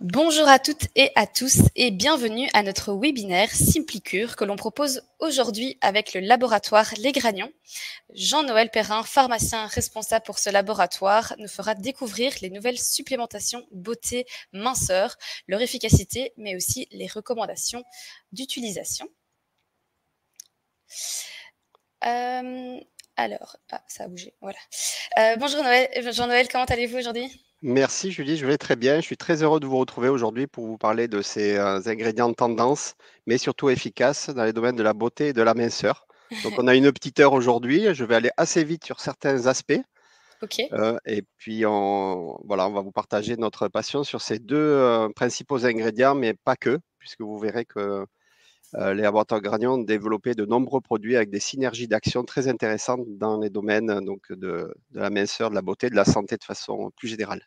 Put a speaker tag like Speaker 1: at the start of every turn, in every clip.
Speaker 1: Bonjour à toutes et à tous et bienvenue à notre webinaire Simplicure que l'on propose aujourd'hui avec le laboratoire Les Gragnons. Jean-Noël Perrin, pharmacien responsable pour ce laboratoire, nous fera découvrir les nouvelles supplémentations beauté minceur, leur efficacité mais aussi les recommandations d'utilisation. Euh, alors, ah, ça a bougé, voilà. Euh, bonjour Noël, euh, Jean-Noël, comment allez-vous aujourd'hui
Speaker 2: Merci Julie, je vais très bien. Je suis très heureux de vous retrouver aujourd'hui pour vous parler de ces euh, ingrédients de tendance, mais surtout efficaces dans les domaines de la beauté et de la minceur. Donc on a une petite heure aujourd'hui, je vais aller assez vite sur certains aspects. Ok. et puis on, voilà, on va vous partager notre passion sur ces deux principaux ingrédients, mais pas que, puisque vous verrez que euh, les aborteurs Gragnon ont développé de nombreux produits avec des synergies d'action très intéressantes dans les domaines euh, donc, de, de la minceur, de la beauté, de la santé de façon plus générale.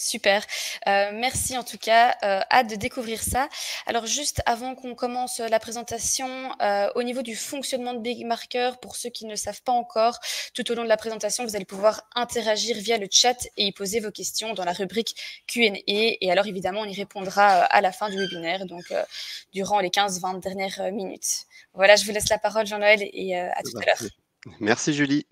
Speaker 1: Super. Euh, merci en tout cas. Euh, hâte de découvrir ça. Alors juste avant qu'on commence euh, la présentation, au niveau du fonctionnement de Big Marker, pour ceux qui ne le savent pas encore, tout au long de la présentation, vous allez pouvoir interagir via le chat et y poser vos questions dans la rubrique Q&A. Et alors évidemment, on y répondra à la fin du webinaire, donc durant les 15-20 dernières minutes. Voilà, je vous laisse la parole, Jean-Noël, et à tout
Speaker 2: à l'heure. Merci Julie.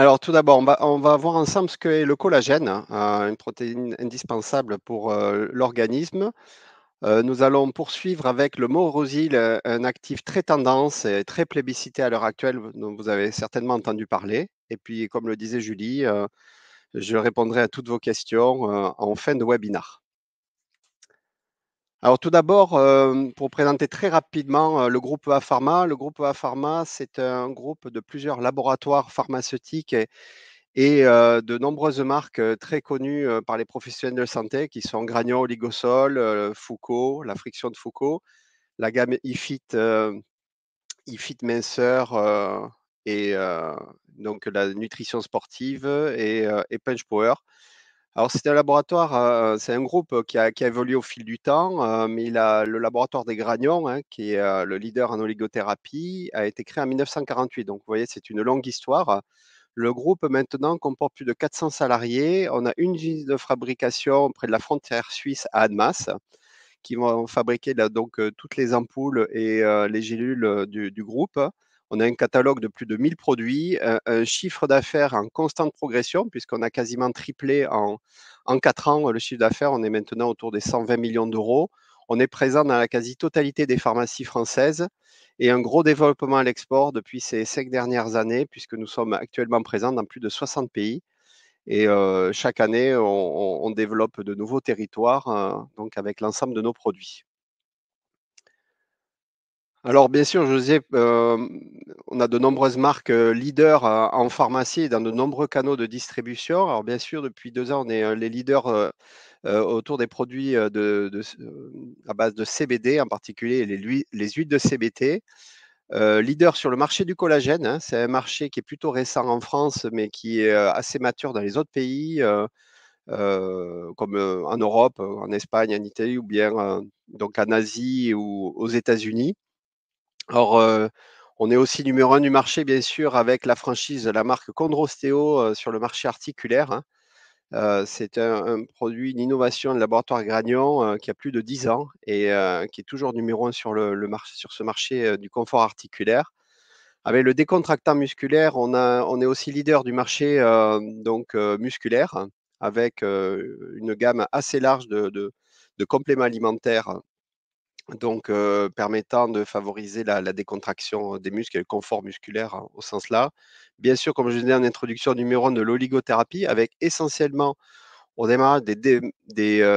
Speaker 2: Alors tout d'abord, on va, voir ensemble ce qu'est le collagène, hein, une protéine indispensable pour euh, l'organisme. Euh, nous allons poursuivre avec le morosil, euh, un actif très tendance et très plébiscité à l'heure actuelle, dont vous avez certainement entendu parler. Et puis, comme le disait Julie, je répondrai à toutes vos questions en fin de webinaire. Alors tout d'abord, euh, pour présenter très rapidement euh, le groupe e Apharma, Le groupe e a c'est un groupe de plusieurs laboratoires pharmaceutiques et, euh, de nombreuses marques très connues par les professionnels de santé qui sont Gragnon, Oligosol, Foucault, la friction de Foucault, la gamme e IFIT, IFIT minceur et donc la nutrition sportive et, et Punch Power. Alors, c'est un laboratoire, euh, c'est un groupe euh, qui a, évolué au fil du temps, euh, mais le laboratoire des Gragnons, hein, qui est le leader en oligothérapie, a été créé en 1948. Donc, vous voyez, c'est une longue histoire. Le groupe maintenant comporte plus de 400 salariés. On a une usine de fabrication près de la frontière suisse à Annemasse, qui vont fabriquer donc toutes les ampoules et les gélules du groupe. On a un catalogue de plus de 1000 produits, un chiffre d'affaires en constante progression, puisqu'on a quasiment triplé en, quatre 4 ans euh, le chiffre d'affaires. On est maintenant autour des 120 millions d'euros. On est présent dans la quasi-totalité des pharmacies françaises et un gros développement à l'export depuis ces cinq dernières années, puisque nous sommes actuellement présents dans plus de 60 pays. Et euh, chaque année, on, développe de nouveaux territoires euh, donc avec l'ensemble de nos produits. Alors bien sûr, José, euh, on a de nombreuses marques euh, leaders euh, en pharmacie et dans de nombreux canaux de distribution. Alors bien sûr, depuis deux ans, on est les leaders autour des produits à base de CBD, en particulier les, les huiles de CBT. leader sur le marché du collagène, hein. c'est un marché qui est plutôt récent en France, mais qui est assez mature dans les autres pays. comme en Europe, en Espagne, en Italie ou bien donc en Asie ou aux États-Unis. Or, on est aussi numéro un du marché, bien sûr, avec la franchise, la marque Condrostéo sur le marché articulaire. Hein. c'est un, produit, une innovation de laboratoire Gragnon qui a plus de 10 ans et qui est toujours numéro un sur, le, sur ce marché du confort articulaire. Avec le décontractant musculaire, on, est aussi leader du marché donc, musculaire hein, avec une gamme assez large de compléments alimentaires hein donc permettant de favoriser la, décontraction des muscles et le confort musculaire hein, au sens là. Bien sûr, comme je disais en introduction, numéro 1 de l'oligothérapie, avec essentiellement au démarrage des,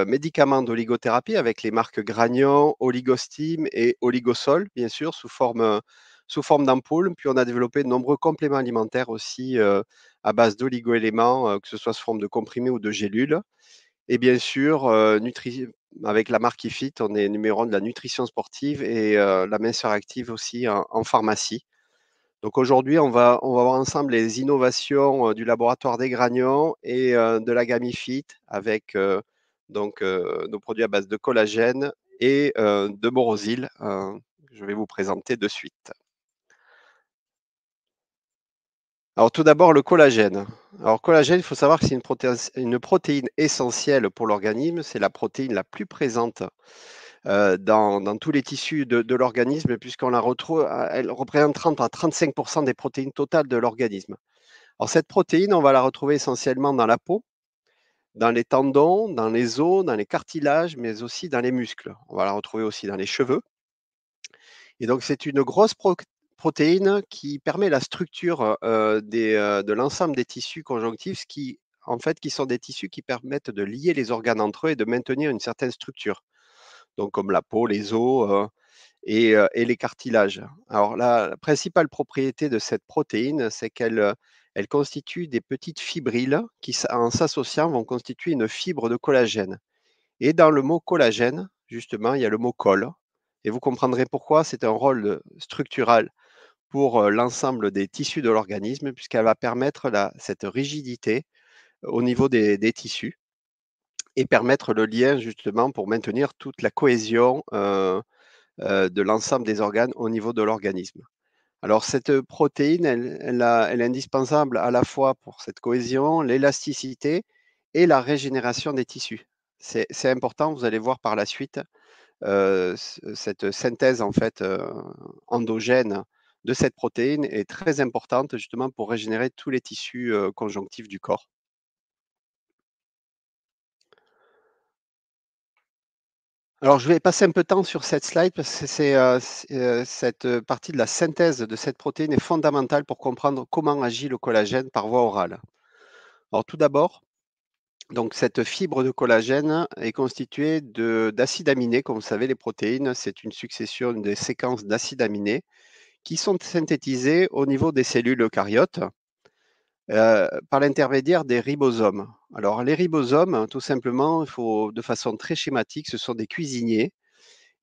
Speaker 2: médicaments d'oligothérapie avec les marques Gragnon, Oligostim et Oligosol, bien sûr, sous forme, sous forme d'ampoule. Puis on a développé de nombreux compléments alimentaires aussi à base d'oligoéléments, que ce soit sous forme de comprimés ou de gélules. Et bien sûr, nutri avec la marque IFIT, on est numéro 1 de la nutrition sportive et euh, la la minceur active aussi en, pharmacie. Donc aujourd'hui, on va, on va voir ensemble les innovations euh, du laboratoire des Gragnons et euh, de la gamme IFIT avec donc, nos produits à base de collagène et de borosil. je vais vous présenter de suite. Alors tout d'abord le collagène. Alors collagène, il faut savoir que c'est une, protéine essentielle pour l'organisme, c'est la protéine la plus présente euh, dans, tous les tissus de, l'organisme, puisqu'on la retrouve, euh, elle représente 30 à 35 des protéines totales de l'organisme. Alors cette protéine, on va la retrouver essentiellement dans la peau, dans les tendons, dans les os, dans les cartilages, mais aussi dans les muscles. On va la retrouver aussi dans les cheveux. Et donc, c'est une grosse protéine protéine qui permet la structure de l'ensemble des tissus conjonctifs, ce qui, en fait, qui sont des tissus qui permettent de lier les organes entre eux et de maintenir une certaine structure. Donc, comme la peau, les os et, les cartilages. Alors, la, principale propriété de cette protéine, c'est qu'elle elle constitue des petites fibrilles qui, en s'associant, vont constituer une fibre de collagène. Et dans le mot collagène, justement, il y a le mot colle. Et vous comprendrez pourquoi c'est un rôle structural pour l'ensemble des tissus de l'organisme, puisqu'elle va permettre cette rigidité au niveau des, tissus et permettre le lien justement pour maintenir toute la cohésion de l'ensemble des organes au niveau de l'organisme. Alors cette protéine, elle, est indispensable à la fois pour cette cohésion, l'élasticité et la régénération des tissus. C'est important, vous allez voir par la suite cette synthèse en fait endogène de cette protéine est très importante justement pour régénérer tous les tissus conjonctifs du corps. Alors, je vais passer un peu de temps sur cette slide parce que c'est, cette partie de la synthèse de cette protéine est fondamentale pour comprendre comment agit le collagène par voie orale. Alors, tout d'abord, donc cette fibre de collagène est constituée d'acides aminés. Comme vous savez, les protéines, c'est une succession de séquences d'acides aminés qui sont synthétisés au niveau des cellules eucaryotes euh, par l'intermédiaire des ribosomes. Alors les ribosomes, hein, tout simplement, il faut de façon très schématique, ce sont des cuisiniers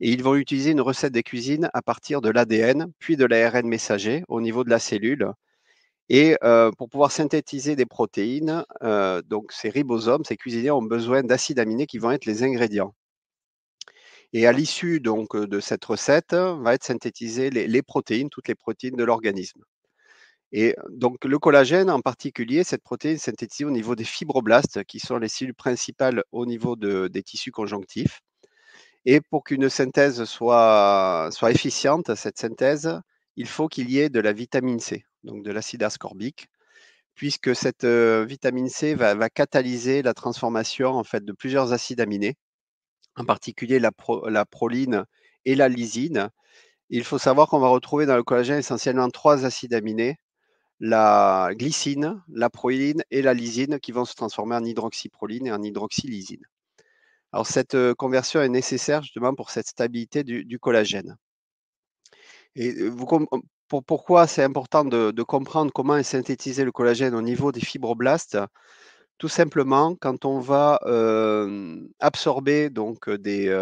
Speaker 2: et ils vont utiliser une recette des cuisines à partir de l'ADN puis de l'ARN messager au niveau de la cellule. Et euh, pour pouvoir synthétiser des protéines, euh, donc ces ribosomes, ces cuisiniers ont besoin d'acides aminés qui vont être les ingrédients. Et à l'issue donc de cette recette, hein, va être synthétisées les, protéines, toutes les protéines de l'organisme. Et donc le collagène en particulier, cette protéine synthétisée au niveau des fibroblastes, qui sont les cellules principales au niveau des tissus conjonctifs. Et pour qu'une synthèse soit, soit efficiente, cette synthèse, il faut qu'il y ait de la vitamine C, donc de l'acide ascorbique, puisque cette vitamine C va, va, catalyser la transformation en fait de plusieurs acides aminés en particulier la, proline et la lysine. Il faut savoir qu'on va retrouver dans le collagène essentiellement trois acides aminés, la glycine, la proline et la lysine qui vont se transformer en hydroxyproline et en hydroxylysine. Alors cette euh, conversion est nécessaire justement pour cette stabilité du, collagène. Et euh, euh, pourquoi c'est important de, de, comprendre comment est synthétisé le collagène au niveau des fibroblastes tout simplement quand on va absorber donc des,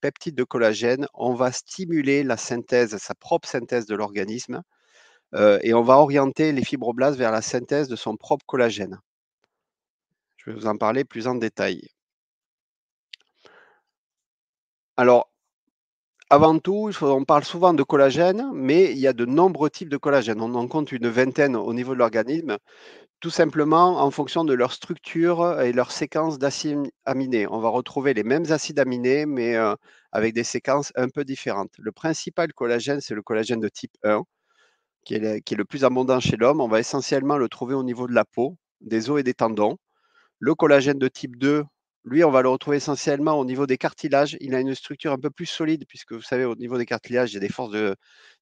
Speaker 2: peptides de collagène, on va stimuler la synthèse, sa propre synthèse de l'organisme, et on va orienter les fibroblastes vers la synthèse de son propre collagène. Je vais vous en parler plus en détail. Alors, avant tout, on parle souvent de collagène, mais il y a de nombreux types de collagène. On en compte une vingtaine au niveau de l'organisme tout simplement en fonction de leur structure euh, et leur séquence d'acides aminés. On va retrouver les mêmes acides aminés, mais euh, avec des séquences un peu différentes. Le principal collagène, c'est le collagène de type 1, qui est le, qui est le plus abondant chez l'homme. On va essentiellement le trouver au niveau de la peau, des os et des tendons. Le collagène de type 2, lui, on va le retrouver essentiellement au niveau des cartilages. Il a une structure un peu plus solide, puisque vous savez, au niveau des cartilages, il y a des forces, de,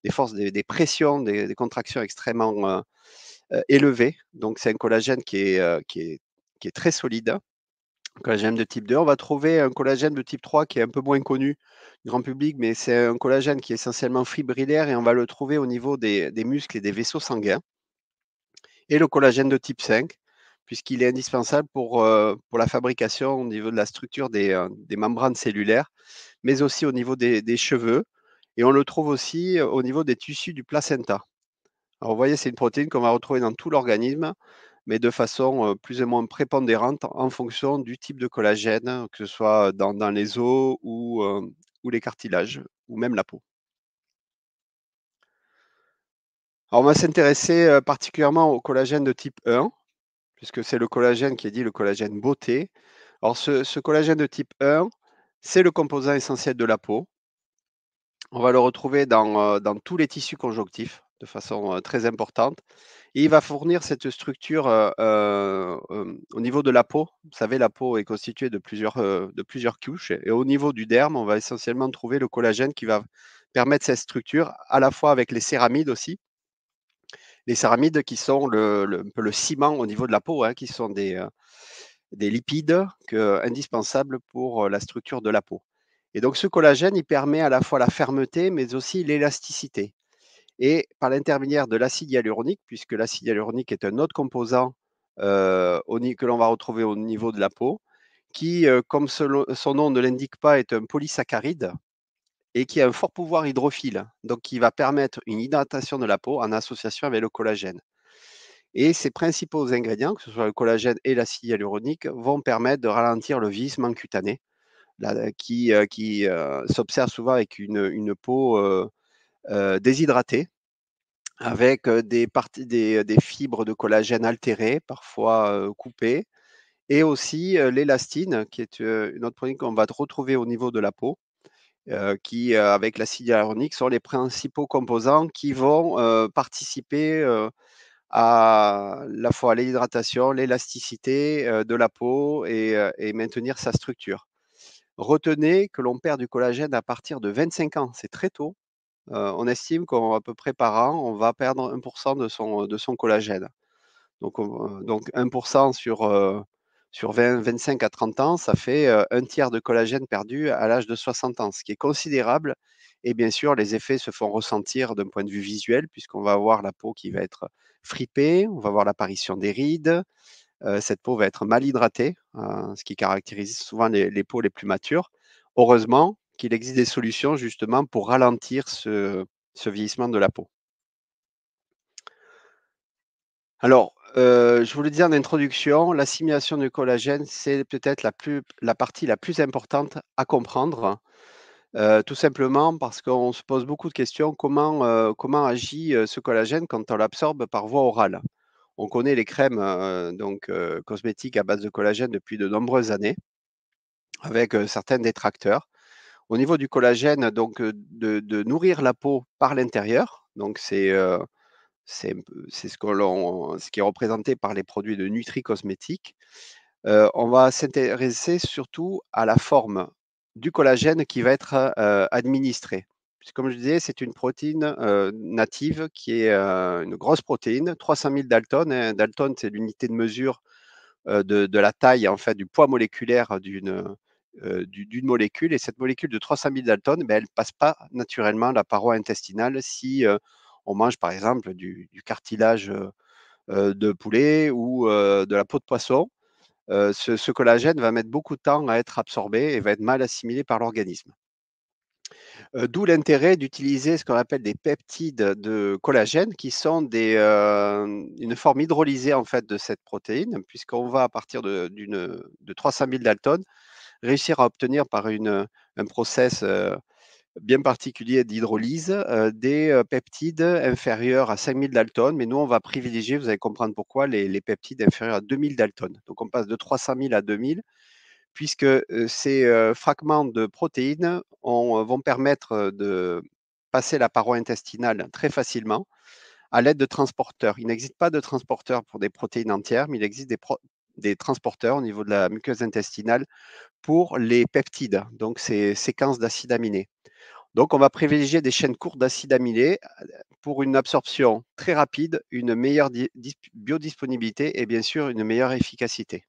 Speaker 2: des, forces des, pressions, des, contractions extrêmement... Euh, euh, élevé. Donc, c'est un collagène qui est, euh, qui qui est très solide. Hein. collagène de type 2. On va trouver un collagène de type 3 qui est un peu moins connu du grand public, mais c'est un collagène qui est essentiellement fibrillaire et on va le trouver au niveau des, muscles et des vaisseaux sanguins. Et le collagène de type 5, puisqu'il est indispensable pour, euh, pour la fabrication au niveau de la structure des, membranes cellulaires, mais aussi au niveau des, cheveux. Et on le trouve aussi au niveau des tissus du placenta vous voyez, c'est une protéine qu'on va retrouver dans tout l'organisme, mais de façon euh, plus ou moins prépondérante en fonction du type de collagène, que ce soit dans, les os euh, ou, les cartilages, ou même la peau. on va s'intéresser euh, particulièrement au collagène de type 1, puisque c'est le collagène qui est dit le collagène beauté. Alors, ce, collagène de type 1, c'est le composant essentiel de la peau. On va le retrouver dans tous les tissus conjonctifs, de façon très importante. Et il va fournir cette structure au niveau de la peau. Vous savez, la peau est constituée de plusieurs, de couches. Et au niveau du derme, on va essentiellement trouver le collagène qui va permettre cette structure, à la fois avec les céramides aussi, les céramides qui sont le, un peu le ciment au niveau de la peau, hein, qui sont des, lipides indispensables pour la structure de la peau. Et donc ce collagène, il permet à la fois la fermeté, mais aussi l'élasticité et par l'intermédiaire de l'acide hyaluronique, puisque l'acide hyaluronique est un autre composant euh, que l'on va retrouver au niveau de la peau, qui, euh, comme son nom ne l'indique pas, est un polysaccharide et qui a un fort pouvoir hydrophile, donc qui va permettre une hydratation de la peau en association avec le collagène. Et ces principaux ingrédients, que ce soit le collagène et l'acide hyaluronique, vont permettre de ralentir le vieillissement cutané, qui, euh, s'observe souvent avec une, une peau euh, déshydraté, avec des, parties, des, fibres de collagène altérées, parfois coupées, et aussi l'élastine, qui est une autre protéine qu'on va retrouver au niveau de la peau, qui, avec l'acide hyaluronique, sont les principaux composants qui vont participer à la fois l'hydratation, l'élasticité de la peau et, maintenir sa structure. Retenez que l'on perd du collagène à partir de 25 ans, c'est très tôt, euh, on estime qu'à peu près par an, on va perdre 1% de son, de son collagène. Donc, donc 1% sur, euh, sur 25 à 30 ans, ça fait euh, un tiers de collagène perdu à l'âge de 60 ans, ce qui est considérable. Et bien sûr, les effets se font ressentir d'un point de vue visuel, puisqu'on va avoir la peau qui va être fripée, on va voir l'apparition des rides, cette peau va être mal hydratée, hein, ce qui caractérise souvent les peaux les plus matures. Heureusement, qu'il existe des solutions justement pour ralentir ce, vieillissement de la peau. Alors, euh, je vous le disais en introduction, l'assimilation du collagène, c'est peut-être la, partie la plus importante à comprendre. Euh, tout simplement parce qu'on se pose beaucoup de questions. Comment, euh, comment agit ce collagène quand on l'absorbe par voie orale On connaît les crèmes donc, cosmétiques à base de collagène depuis de nombreuses années, avec certains détracteurs. Au niveau du collagène, donc de, nourrir la peau par l'intérieur, donc c'est c'est ce, qui est représenté par les produits de nutri-cosmétiques. on va s'intéresser surtout à la forme du collagène qui va être administré. Comme je disais, c'est une protéine native qui est une grosse protéine, 300 000 Dalton. Dalton, c'est l'unité de mesure de, de, la taille en fait, du poids moléculaire d'une euh, d'une molécule. Et cette molécule de 300 000 Dalton, elle ne passe pas naturellement la paroi intestinale si euh, on mange par exemple du, cartilage euh, de poulet ou de la peau de poisson. Ce, collagène va mettre beaucoup de temps à être absorbé et va être mal assimilé par l'organisme. D'où l'intérêt d'utiliser ce qu'on appelle des peptides de collagène, qui sont une forme hydrolysée en fait de cette protéine, puisqu'on va à partir de, de 300 000 Dalton réussir à obtenir par une, un process euh, bien particulier d'hydrolyse euh, des euh, peptides inférieurs à 5000 daltons, mais nous, on va privilégier, vous allez comprendre pourquoi, les, peptides inférieurs à 2000 daltons. Donc, on passe de 300 000 à 2000 puisque ces fragments de protéines vont permettre de passer la paroi intestinale très facilement à l'aide de transporteurs. Il n'existe pas de transporteurs pour des protéines entières, mais il existe des des transporteurs au niveau de la muqueuse intestinale pour les peptides, donc ces séquences d'acides aminés. Donc, on va privilégier des chaînes courtes d'acides aminés pour une absorption très rapide, une meilleure biodisponibilité et bien sûr une meilleure efficacité.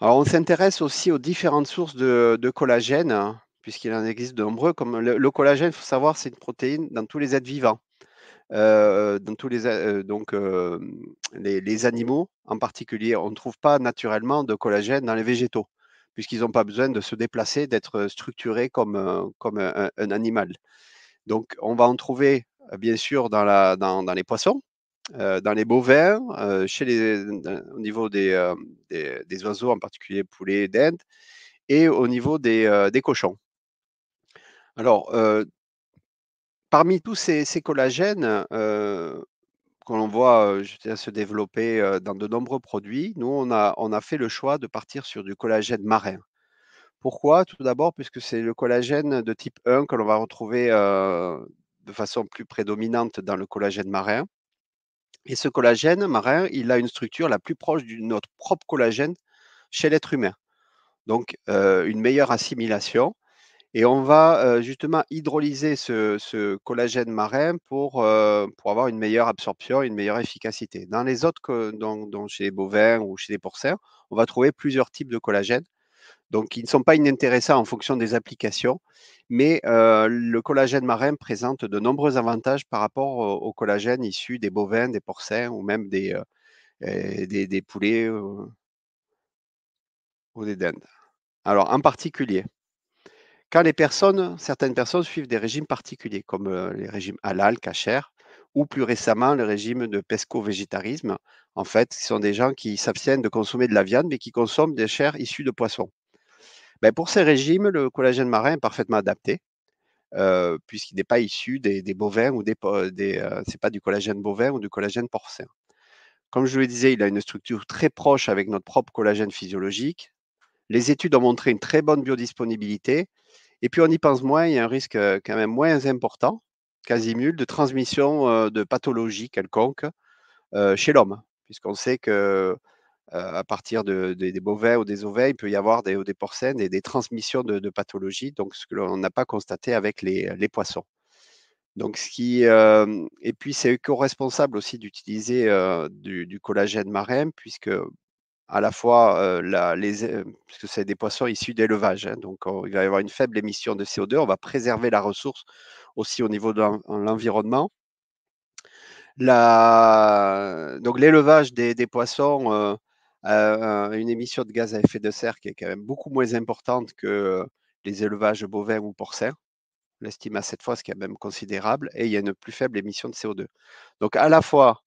Speaker 2: Alors, on s'intéresse aussi aux différentes sources de, collagène, hein, puisqu'il en existe de nombreux. Comme le, collagène, il faut savoir, c'est une protéine dans tous les êtres vivants. Euh, dans tous les, euh, donc, euh, les, animaux en particulier. On ne trouve pas naturellement de collagène dans les végétaux, puisqu'ils n'ont pas besoin de se déplacer, d'être structurés comme, comme un, animal. Donc, on va en trouver, bien sûr, dans, la, dans, dans les poissons, dans les bovins, euh, chez les, au niveau des, des, oiseaux, en particulier poulets d'Inde, et au niveau des, des cochons. Alors, parmi tous ces, collagènes euh, que l'on voit euh, se développer euh, dans de nombreux produits, nous, on a, fait le choix de partir sur du collagène marin. Pourquoi Tout d'abord, puisque c'est le collagène de type 1 que l'on va retrouver de façon plus prédominante dans le collagène marin. Et ce collagène marin, il a une structure la plus proche de notre propre collagène chez l'être humain. Donc, une meilleure assimilation et on va justement hydrolyser ce, collagène marin pour, pour avoir une meilleure absorption, une meilleure efficacité. Dans les autres, chez les bovins ou chez les porcins, on va trouver plusieurs types de collagène. Donc, ils ne sont pas inintéressants en fonction des applications, mais le collagène marin présente de nombreux avantages par rapport au, collagène issu des bovins, des porcins ou même des, des, poulets ou des dindes. Alors, en particulier, quand personnes, certaines personnes suivent des régimes particuliers, comme euh, les régimes halal, kasher, ou plus récemment le régime de pesco-végétarisme, en fait, ce sont des gens qui s'abstiennent de consommer de la viande, mais qui consomment des chairs issues de poissons. Ben, pour ces régimes, le collagène marin est parfaitement adapté, euh, puisqu'il n'est pas issu des, bovins ou des, euh, c'est pas du collagène bovin ou du collagène porcin. Comme je le disais, il a une structure très proche avec notre propre collagène physiologique. Les études ont montré une très bonne biodisponibilité et puis on y pense moins, il y a un risque quand même moins important quasi nul, de transmission de pathologie quelconque chez l'homme, puisqu'on sait que à partir des bovins ou des ovins, il peut y avoir des, des et des transmissions de, pathologie, donc ce que l'on n'a pas constaté avec les, poissons. Donc, ce qui, et puis c'est co responsable aussi d'utiliser du, du, collagène marin, puisque à la fois parce que c'est des poissons issus d'élevage, hein, donc il va y avoir une faible émission de CO2, on va préserver la ressource aussi au niveau de l'environnement. donc l'élevage des, poissons a une émission de gaz à effet de serre qui est quand même beaucoup moins importante que les élevages bovins ou porcins. On l'estime à cette fois, ce qui est même considérable, et il y a une plus faible émission de CO2. Donc à la fois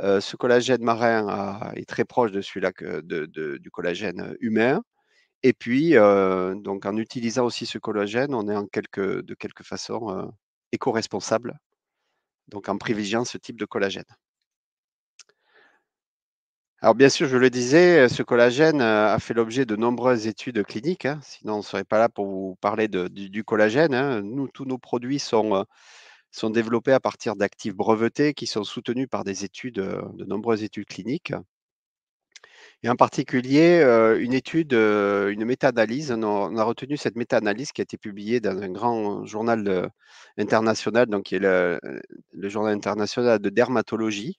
Speaker 2: euh, ce collagène marin est très proche de celui-là du collagène humain. Et puis, euh, donc en utilisant aussi ce collagène, on est en de quelque façon euh, éco-responsable, donc en privilégiant ce type de collagène. Alors bien sûr, je le disais, ce collagène a fait l'objet de nombreuses études cliniques, hein. sinon on ne serait pas là pour vous parler du, collagène. Hein. Nous, tous nos produits sont sont développés à partir d'actifs brevetés qui sont soutenus par des études, euh, de nombreuses études cliniques. Et en particulier, euh, une étude, euh, une méta-analyse, on, a retenu cette méta-analyse qui a été publiée dans un grand journal international, donc qui est le, journal international de dermatologie.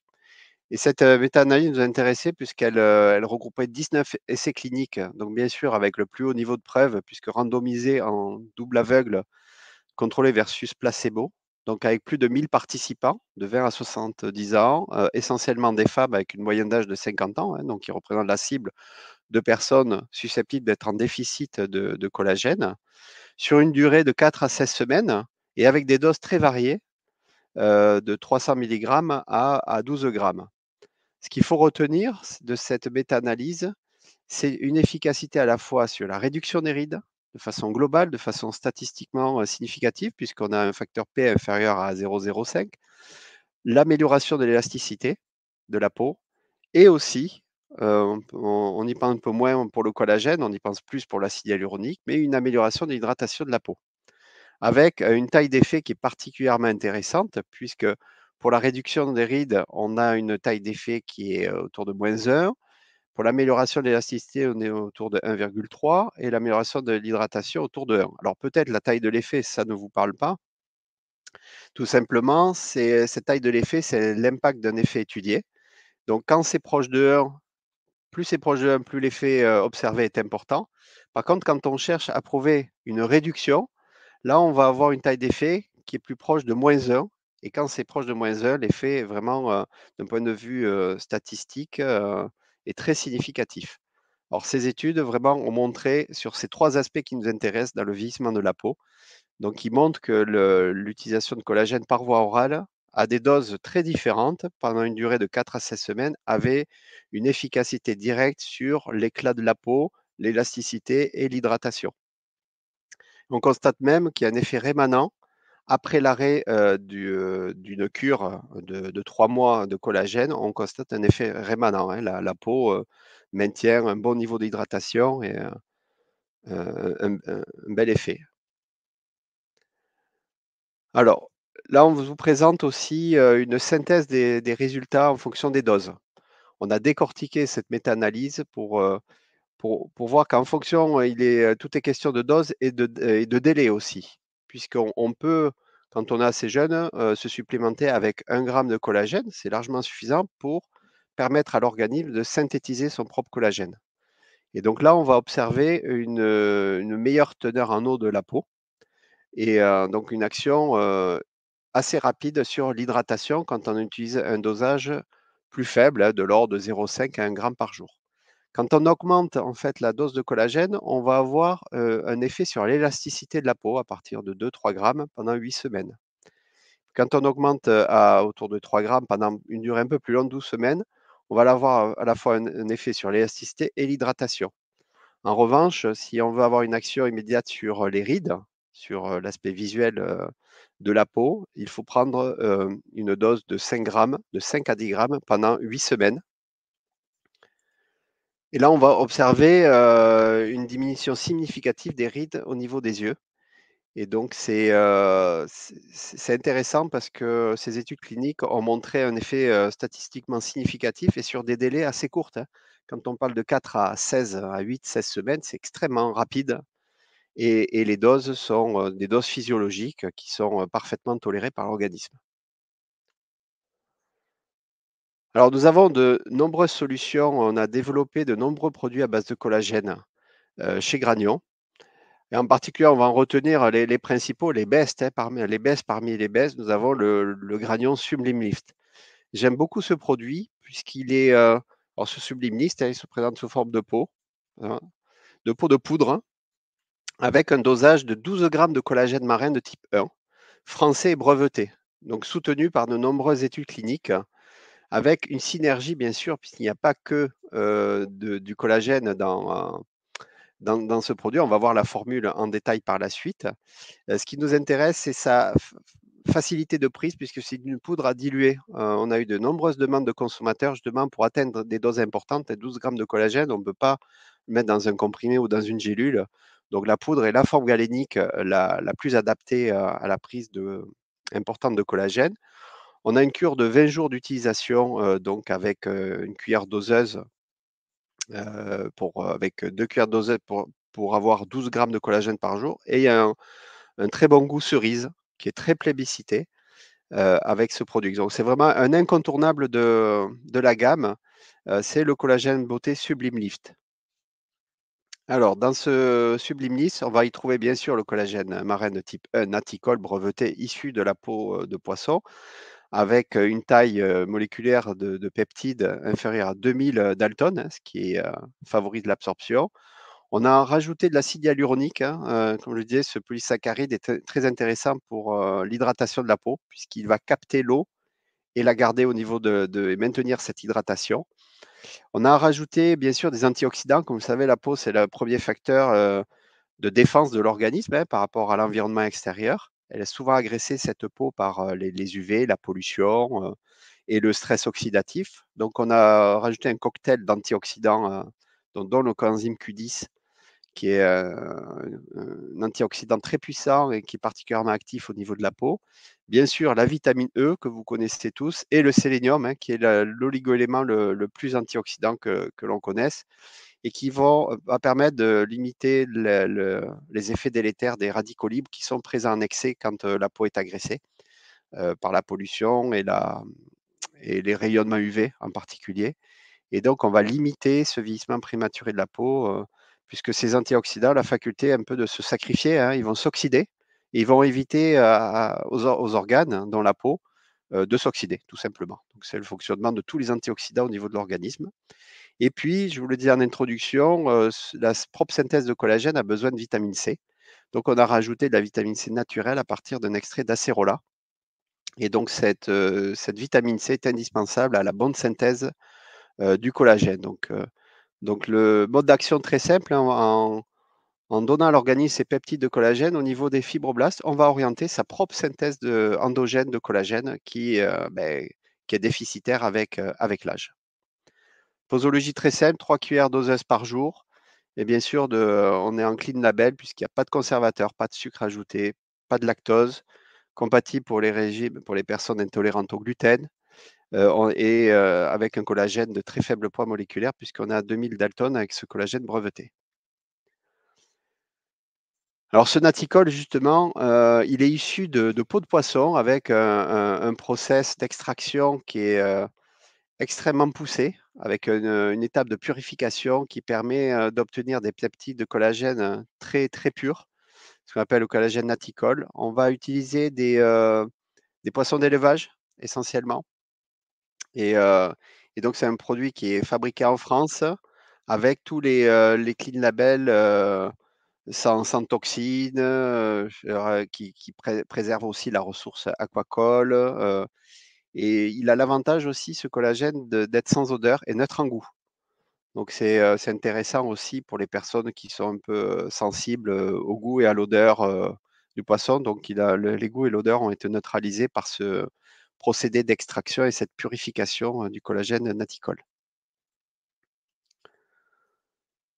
Speaker 2: Et cette méta-analyse nous a intéressés puisqu'elle elle regroupait 19 essais cliniques, donc bien sûr avec le plus haut niveau de preuve, puisque randomisé en double aveugle, contrôlé versus placebo donc avec plus de 1000 participants de 20 à 70 ans, euh, essentiellement des femmes avec une moyenne d'âge de 50 ans, hein, donc qui représentent la cible de personnes susceptibles d'être en déficit de, collagène, sur une durée de 4 à 16 semaines et avec des doses très variées, euh, de 300 mg à, à 12 g. Ce qu'il faut retenir de cette méta-analyse, c'est une efficacité à la fois sur la réduction des rides, de façon globale, de façon statistiquement significative, puisqu'on a un facteur P inférieur à 0,05, l'amélioration de l'élasticité de la peau, et aussi, on, on, y pense un peu moins pour le collagène, on y pense plus pour l'acide hyaluronique, mais une amélioration de l'hydratation de la peau, avec une taille d'effet qui est particulièrement intéressante, puisque pour la réduction des rides, on a une taille d'effet qui est autour de moins 1 pour l'amélioration de l'élasticité, on est autour de 1,3 et l'amélioration de l'hydratation autour de 1. Alors peut-être la taille de l'effet, ça ne vous parle pas. Tout simplement, cette taille de l'effet, c'est l'impact d'un effet étudié. Donc quand c'est proche de 1, plus c'est proche de 1, plus l'effet euh, observé est important. Par contre, quand on cherche à prouver une réduction, là, on va avoir une taille d'effet qui est plus proche de moins 1. Et quand c'est proche de moins 1, l'effet est vraiment, euh, d'un point de vue euh, statistique, est très significatif. Or, ces études vraiment ont montré sur ces trois aspects qui nous intéressent dans le vieillissement de la peau. Donc, qui montrent que l'utilisation de collagène par voie orale à des doses très différentes pendant une durée de 4 à 16 semaines avait une efficacité directe sur l'éclat de la peau, l'élasticité et l'hydratation. On constate même qu'il y a un effet rémanent après l'arrêt d'une cure de, trois mois de collagène, on constate un effet rémanent. Hein, la, peau maintient un bon niveau d'hydratation et un, bel effet. Alors, là, on vous présente aussi une synthèse des, résultats en fonction des doses. On a décortiqué cette méta-analyse pour, pour, voir qu'en fonction, il est, tout est question de doses et de, et de délai aussi puisqu'on on peut, quand on est assez jeune, euh, se supplémenter avec un gramme de collagène. C'est largement suffisant pour permettre à l'organisme de synthétiser son propre collagène. Et donc là, on va observer une, euh, meilleure teneur en eau de la peau et euh, donc une action assez rapide sur l'hydratation quand on utilise un dosage plus faible, hein, de l'ordre de 0,5 à 1 gramme par jour. Quand on augmente en fait la dose de collagène, on va avoir un effet sur l'élasticité de la peau à partir de 2-3 grammes pendant 8 semaines. Quand on augmente à autour de 3 grammes pendant une durée un peu plus longue, 12 semaines, on va avoir à la fois un, effet sur l'élasticité et l'hydratation. En revanche, si on veut avoir une action immédiate sur les rides, sur l'aspect visuel de la peau, il faut prendre une dose de 5 grammes, de 5 à 10 grammes pendant 8 semaines et là, on va observer euh, une diminution significative des rides au niveau des yeux. Et donc, c'est euh, intéressant parce que ces études cliniques ont montré un effet euh, statistiquement significatif et sur des délais assez courts. Hein. Quand on parle de 4 à 16, à 8, 16 semaines, c'est extrêmement rapide. et, les doses sont des doses physiologiques qui sont parfaitement tolérées par l'organisme. Alors, nous avons de nombreuses solutions. On a développé de nombreux produits à base de collagène euh, chez Gragnon. Et en particulier, on va en retenir les, principaux, les best, hein, parmi, les best parmi les best. Nous avons le, Gragnon Sublime Lift. J'aime beaucoup ce produit puisqu'il est, euh, ce Sublime Lift, hein, il se présente sous forme de peau, hein, de peau de poudre, avec un dosage de 12 grammes de collagène marin de type 1, français et breveté, donc soutenu par de nombreuses études cliniques avec une synergie, bien sûr, puisqu'il n'y a pas que du collagène dans, ce produit. On va voir la formule en détail par la suite. ce qui nous intéresse, c'est sa facilité de prise, puisque c'est une poudre à diluer. on a eu de nombreuses demandes de consommateurs, justement, pour atteindre des doses importantes. 12 grammes de collagène, on ne peut pas mettre dans un comprimé ou dans une gélule. Donc la poudre est la forme galénique la, plus adaptée à la prise importante de collagène. On a une cure de 20 jours d'utilisation, euh, donc avec euh, une cuillère doseuse, euh, avec deux cuillères doseuses pour, avoir 12 grammes de collagène par jour. Et il y a un, très bon goût cerise qui est très plébiscité avec ce produit. Donc c'est vraiment un incontournable de, la gamme. c'est le collagène beauté Sublime Lift. Alors, dans ce Sublime Lift, on va y trouver bien sûr le collagène marin de type 1 naticole breveté issu de la peau de poisson avec une taille moléculaire de, peptides inférieure à 2000 Dalton, hein, ce qui favorise l'absorption. On a rajouté de l'acide hyaluronique. Hein, comme je le disais, ce polysaccharide est très intéressant pour l'hydratation de la peau, puisqu'il va capter l'eau et la garder au niveau de, et maintenir cette hydratation. On a rajouté bien sûr des antioxydants. Comme vous savez, la peau, c'est le premier facteur de défense de l'organisme hein, par rapport à l'environnement extérieur elle est souvent agressée, cette peau, par les, UV, la pollution et le stress oxydatif. Donc, on a rajouté un cocktail d'antioxydants, dont, le coenzyme Q10, qui est un antioxydant très puissant et qui est particulièrement actif au niveau de la peau. Bien sûr, la vitamine E, que vous connaissez tous, et le sélénium, hein, qui est l'oligoélément le, le, plus antioxydant que l'on connaisse et qui vont euh, va permettre de limiter les effets délétères des radicaux libres qui sont présents en excès quand euh, la peau est agressée euh, par la pollution et, les rayonnements UV en particulier. Et donc, on va limiter ce vieillissement prématuré de la peau, puisque ces antioxydants, ont la faculté un peu de se sacrifier, hein, ils vont s'oxyder, et ils vont éviter aux, organes, dont la peau, de s'oxyder, tout simplement. Donc, c'est le fonctionnement de tous les antioxydants au niveau de l'organisme. Et puis, je vous le disais en introduction, euh, la propre synthèse de collagène a besoin de vitamine C. Donc, on a rajouté de la vitamine C naturelle à partir d'un extrait d'acérola. Et donc, cette, euh, vitamine C est indispensable à la bonne synthèse euh, du collagène. Donc, le mode d'action très simple, hein, en, donnant à l'organisme ces peptides de collagène au niveau des fibroblastes, on va orienter sa propre synthèse de, endogène de collagène qui, est ben, déficitaire avec l'âge. Posologie très simple, 3 cuillères d'oseuse par jour. Et bien sûr, euh, on est en clean label puisqu'il n'y a pas de conservateur, pas de sucre ajouté, pas de lactose, compatible pour les régimes, pour les personnes intolérantes au gluten, euh, et euh, avec un collagène de très faible poids moléculaire puisqu'on a 2000 Dalton avec ce collagène breveté. Alors ce naticol, justement, il est issu de, peau de poisson avec un process d'extraction qui est extrêmement poussé avec euh, une, étape de purification qui permet euh, d'obtenir des peptides de collagène très, très purs, ce qu'on appelle le collagène naticole. On va utiliser des, euh, poissons d'élevage essentiellement. Et, donc, c'est un produit qui est fabriqué en France avec tous les, clean labels sans, toxines, qui, qui aussi la ressource aquacole, et il a l'avantage aussi, ce collagène, d'être sans odeur et neutre en goût. Donc euh, c'est intéressant aussi pour les personnes qui sont un peu euh, sensibles euh, au goût et à l'odeur du poisson. Donc les goûts et l'odeur ont été neutralisés par ce procédé d'extraction et cette purification du collagène naticole.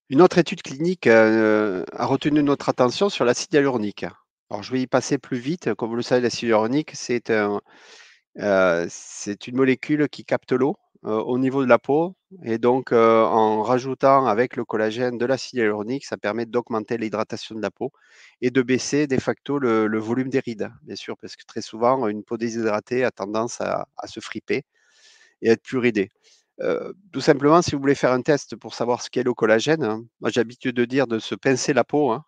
Speaker 2: Une autre étude clinique a retenu notre attention sur l'acide hyaluronique. Alors je vais y passer plus vite. Comme vous le savez, l'acide hyaluronique, c'est un c'est une molécule qui capte l'eau au niveau de la peau. Et donc, en rajoutant avec le collagène de l'acide hyaluronique, ça permet d'augmenter l'hydratation de la peau et de baisser de facto le, volume des rides, bien sûr, parce que très souvent, une peau déshydratée a tendance à, se friper et à être plus ridée. tout simplement, si vous voulez faire un test pour savoir ce qu'est le collagène, hein, moi j'ai l'habitude de dire de se pincer la peau, hein,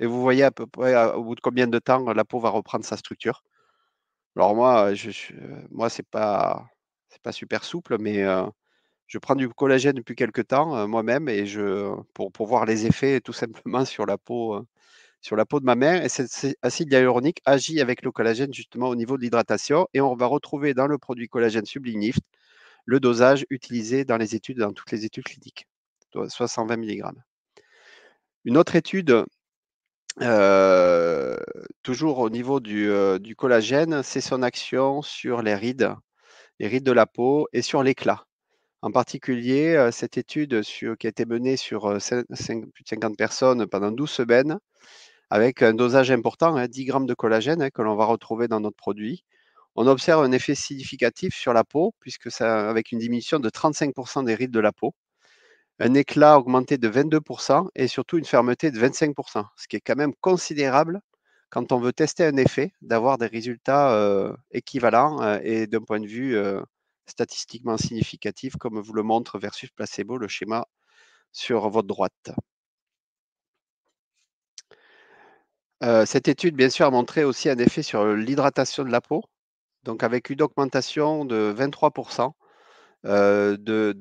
Speaker 2: et vous voyez à peu près au bout de combien de temps la peau va reprendre sa structure. Alors moi, je, euh, moi c'est pas c'est pas super souple, mais euh, je prends du collagène depuis quelque temps euh, moi-même et je pour, voir les effets tout simplement sur la peau sur la peau de ma mère. Et cet acide hyaluronique agit avec le collagène justement au niveau de l'hydratation et on va retrouver dans le produit collagène Sublinift le dosage utilisé dans les études dans toutes les études cliniques, soit 120 mg. Une autre étude toujours au niveau du, collagène, c'est son action sur les rides, les rides de la peau et sur l'éclat. En particulier, cette étude qui a été menée sur plus de 50 personnes pendant 12 semaines, avec un dosage important, 10 hein, grammes de collagène hein, que l'on va retrouver dans notre produit, on observe un effet significatif sur la peau, puisque ça, avec une diminution de 35% des rides de la peau un éclat augmenté de 22% et surtout une fermeté de 25%, ce qui est quand même considérable quand on veut tester un effet, d'avoir des résultats euh, équivalents euh, et d'un point de vue euh, statistiquement significatif, comme vous le montre versus placebo, le schéma sur votre droite. cette étude, bien sûr, a montré aussi un effet sur l'hydratation de la peau, donc avec une augmentation de 23% euh, de,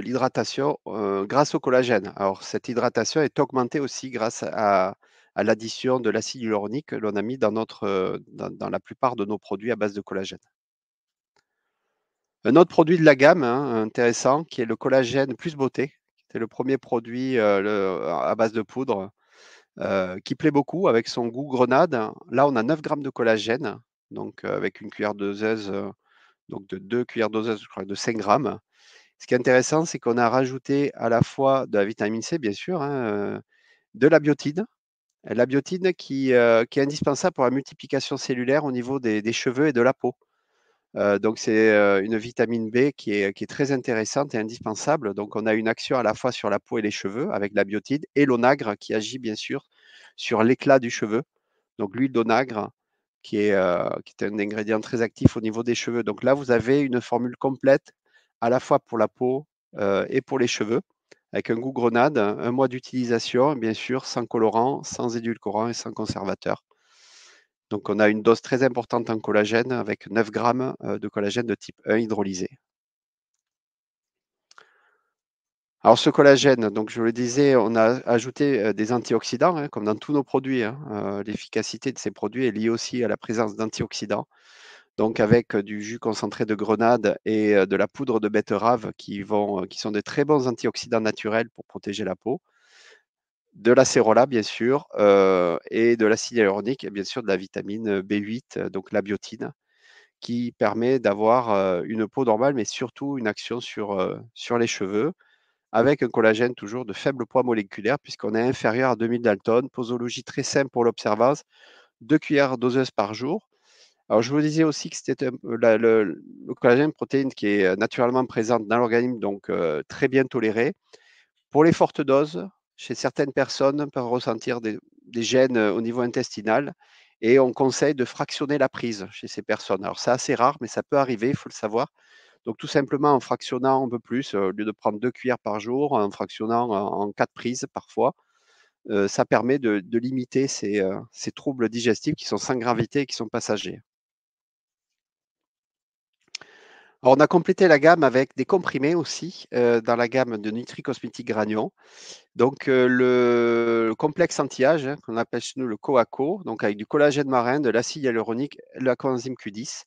Speaker 2: l'hydratation euh, grâce au collagène. Alors, cette hydratation est augmentée aussi grâce à, l'addition de l'acide hyaluronique que l'on a mis dans, notre, euh, dans, la plupart de nos produits à base de collagène. Un autre produit de la gamme hein, intéressant qui est le collagène plus beauté. C'est le premier produit à base de poudre qui plaît beaucoup avec son goût grenade. Là, on a 9 grammes de collagène, donc avec une cuillère de donc de 2 cuillères doseuses, je de 5 grammes. Ce qui est intéressant, c'est qu'on a rajouté à la fois de la vitamine C, bien sûr, hein, euh, de la biotine, la biotine euh, qui, est indispensable pour la multiplication cellulaire au niveau des, cheveux et de la peau. Euh, donc c'est une vitamine B qui est, qui est, très intéressante et indispensable. Donc on a une action à la fois sur la peau et les cheveux avec la biotine et l'onagre qui agit bien sûr sur l'éclat du cheveu. Donc l'huile d'onagre qui est, euh, qui un ingrédient très actif au niveau des cheveux. Donc là, vous avez une formule complète à la fois pour la peau euh, et pour les cheveux, avec un goût grenade, un mois d'utilisation, bien sûr, sans colorant, sans édulcorant et sans conservateur. Donc on a une dose très importante en collagène avec 9 grammes euh, de collagène de type 1 hydrolysé. Alors ce collagène, donc je le disais, on a ajouté euh, des antioxydants, hein, comme dans tous nos produits. Hein. Euh, l'efficacité de ces produits est liée aussi à la présence d'antioxydants. Donc avec euh, du jus concentré de grenade et de la poudre de betterave qui, vont, qui sont de très bons antioxydants naturels pour protéger la peau. De l'acérola, bien sûr, et de l'acide hyaluronique, et bien sûr de la vitamine B8, donc la biotine, qui permet d'avoir une peau normale, mais surtout une action sur, sur les cheveux avec un collagène toujours de faible poids moléculaire, puisqu'on est inférieur à 2000 Dalton. Posologie très simple pour l'observance, deux cuillères doseuses par jour. Alors, je vous disais aussi que c'était euh, le, collagène, protéine qui est euh, naturellement présente dans l'organisme, donc euh, très bien toléré. Pour les fortes doses, chez certaines personnes, on peut ressentir des, des gènes au niveau intestinal et on conseille de fractionner la prise chez ces personnes. Alors, c'est assez rare, mais ça peut arriver, il faut le savoir. Donc tout simplement en fractionnant un peu plus, au lieu de prendre deux cuillères par jour, en fractionnant en, quatre prises parfois, ça permet de, limiter ces, troubles digestifs qui sont sans gravité et qui sont passagers. on a complété la gamme avec des comprimés aussi dans la gamme de Nutri-Cosmétique Granion. Donc le, complexe anti-âge hein, qu'on appelle chez nous le CoACO, donc avec du collagène marin, de l'acide hyaluronique, la coenzyme Q10.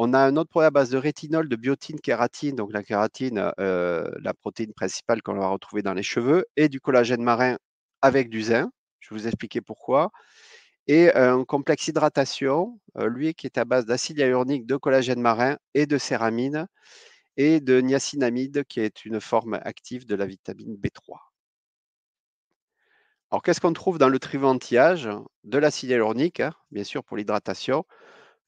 Speaker 2: On a un autre produit à base de rétinol, de biotine, kératine, donc la kératine, euh, la protéine principale qu'on va retrouver dans les cheveux, et du collagène marin avec du zinc. Je vais vous expliquer pourquoi. Et un euh, complexe hydratation, euh, lui qui est à base d'acide hyaluronique, de collagène marin et de céramine et de niacinamide qui est une forme active de la vitamine B3. Alors qu'est-ce qu'on trouve dans le triventillage De l'acide hyaluronique, hein, bien sûr pour l'hydratation.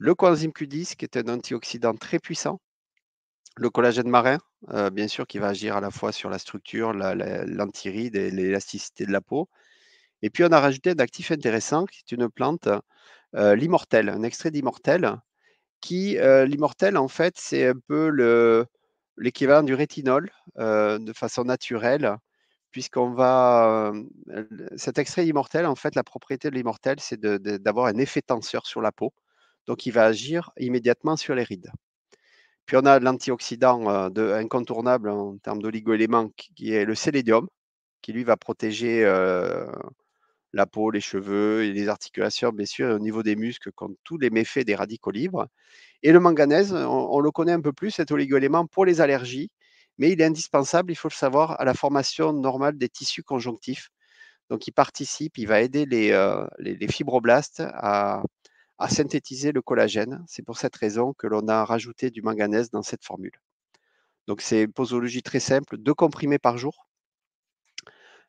Speaker 2: Le coenzyme Q10, qui est un antioxydant très puissant. Le collagène marin, euh, bien sûr, qui va agir à la fois sur la structure, l'antiride et l'élasticité de la peau. Et puis, on a rajouté un actif intéressant, qui est une plante, euh, l'immortel, un extrait d'immortel, qui, euh, l'immortel, en fait, c'est un peu l'équivalent du rétinol de façon naturelle puisqu'on va. Cet extrait immortel, en fait, la propriété de l'immortel, c'est d'avoir un effet tenseur sur la peau. Donc, il va agir immédiatement sur les rides. Puis, on a l'antioxydant euh, incontournable en termes d'oligoéléments qui est le sélénium, qui lui va protéger euh, la peau, les cheveux et les articulations, bien sûr, au niveau des muscles contre tous les méfaits des radicaux libres. Et le manganèse, on, le connaît un peu plus, cet oligoélément pour les allergies, mais il est indispensable, il faut le savoir, à la formation normale des tissus conjonctifs. Donc il participe, il va aider les euh, fibroblastes à, à synthétiser le collagène. C'est pour cette raison que l'on a rajouté du manganèse dans cette formule. Donc c'est une posologie très simple, deux comprimés par jour.